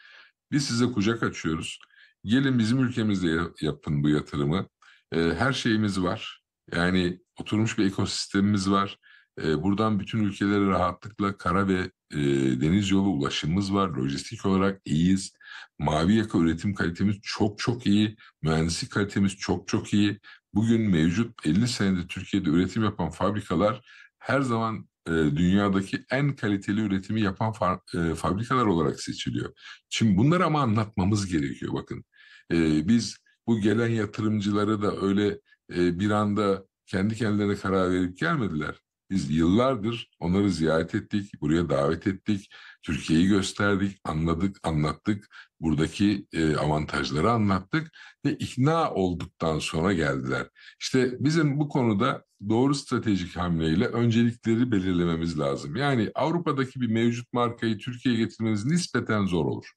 biz size kucak açıyoruz. Gelin bizim ülkemizde yapın bu yatırımı. E, her şeyimiz var yani oturmuş bir ekosistemimiz var. E, buradan bütün ülkelere rahatlıkla kara ve e, deniz yolu ulaşımımız var. Lojistik olarak iyiyiz. Mavi yaka üretim kalitemiz çok çok iyi. Mühendislik kalitemiz çok çok iyi. Bugün mevcut 50 senede Türkiye'de üretim yapan fabrikalar her zaman e, dünyadaki en kaliteli üretimi yapan fa e, fabrikalar olarak seçiliyor. Şimdi bunları ama anlatmamız gerekiyor bakın. E, biz bu gelen yatırımcıları da öyle e, bir anda kendi kendilerine karar verip gelmediler. Biz yıllardır onları ziyaret ettik, buraya davet ettik, Türkiye'yi gösterdik, anladık, anlattık, buradaki e, avantajları anlattık ve ikna olduktan sonra geldiler. İşte bizim bu konuda doğru stratejik hamleyle öncelikleri belirlememiz lazım. Yani Avrupa'daki bir mevcut markayı Türkiye'ye getirmeniz nispeten zor olur.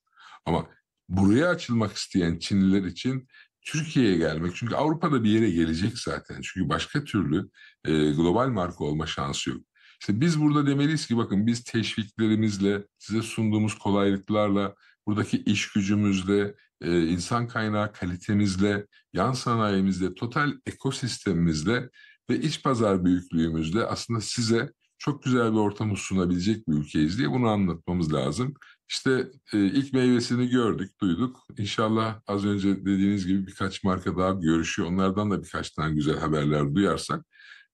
Ama buraya açılmak isteyen Çinliler için Türkiye'ye gelmek. Çünkü Avrupa'da bir yere gelecek zaten. Çünkü başka türlü e, global marka olma şansı yok. İşte biz burada demeliyiz ki bakın biz teşviklerimizle, size sunduğumuz kolaylıklarla, buradaki iş gücümüzle, e, insan kaynağı kalitemizle, yan sanayimizle, total ekosistemimizle ve iç pazar büyüklüğümüzle aslında size çok güzel bir ortamı sunabilecek bir ülkeyiz diye bunu anlatmamız lazım. İşte e, ilk meyvesini gördük, duyduk. İnşallah az önce dediğiniz gibi birkaç marka daha görüşüyor. Onlardan da birkaç tane güzel haberler duyarsak.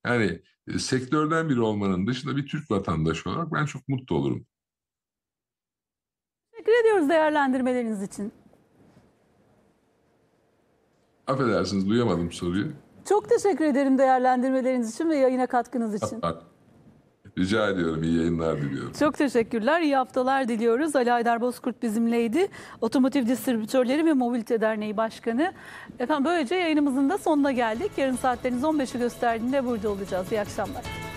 Yani e, sektörden biri olmanın dışında bir Türk vatandaşı olarak ben çok mutlu olurum. Teşekkür ediyoruz değerlendirmeleriniz için. Affedersiniz duyamadım soruyu. Çok teşekkür ederim değerlendirmeleriniz için ve yayına katkınız için. Rica ediyorum. İyi yayınlar diliyorum. Çok teşekkürler. İyi haftalar diliyoruz. Ali Aydar Bozkurt bizimleydi. Otomotiv Distribütörleri ve Mobilite Derneği Başkanı. Efendim böylece yayınımızın da sonuna geldik. Yarın saatleriniz 15'i gösterdiğinde burada olacağız. İyi akşamlar.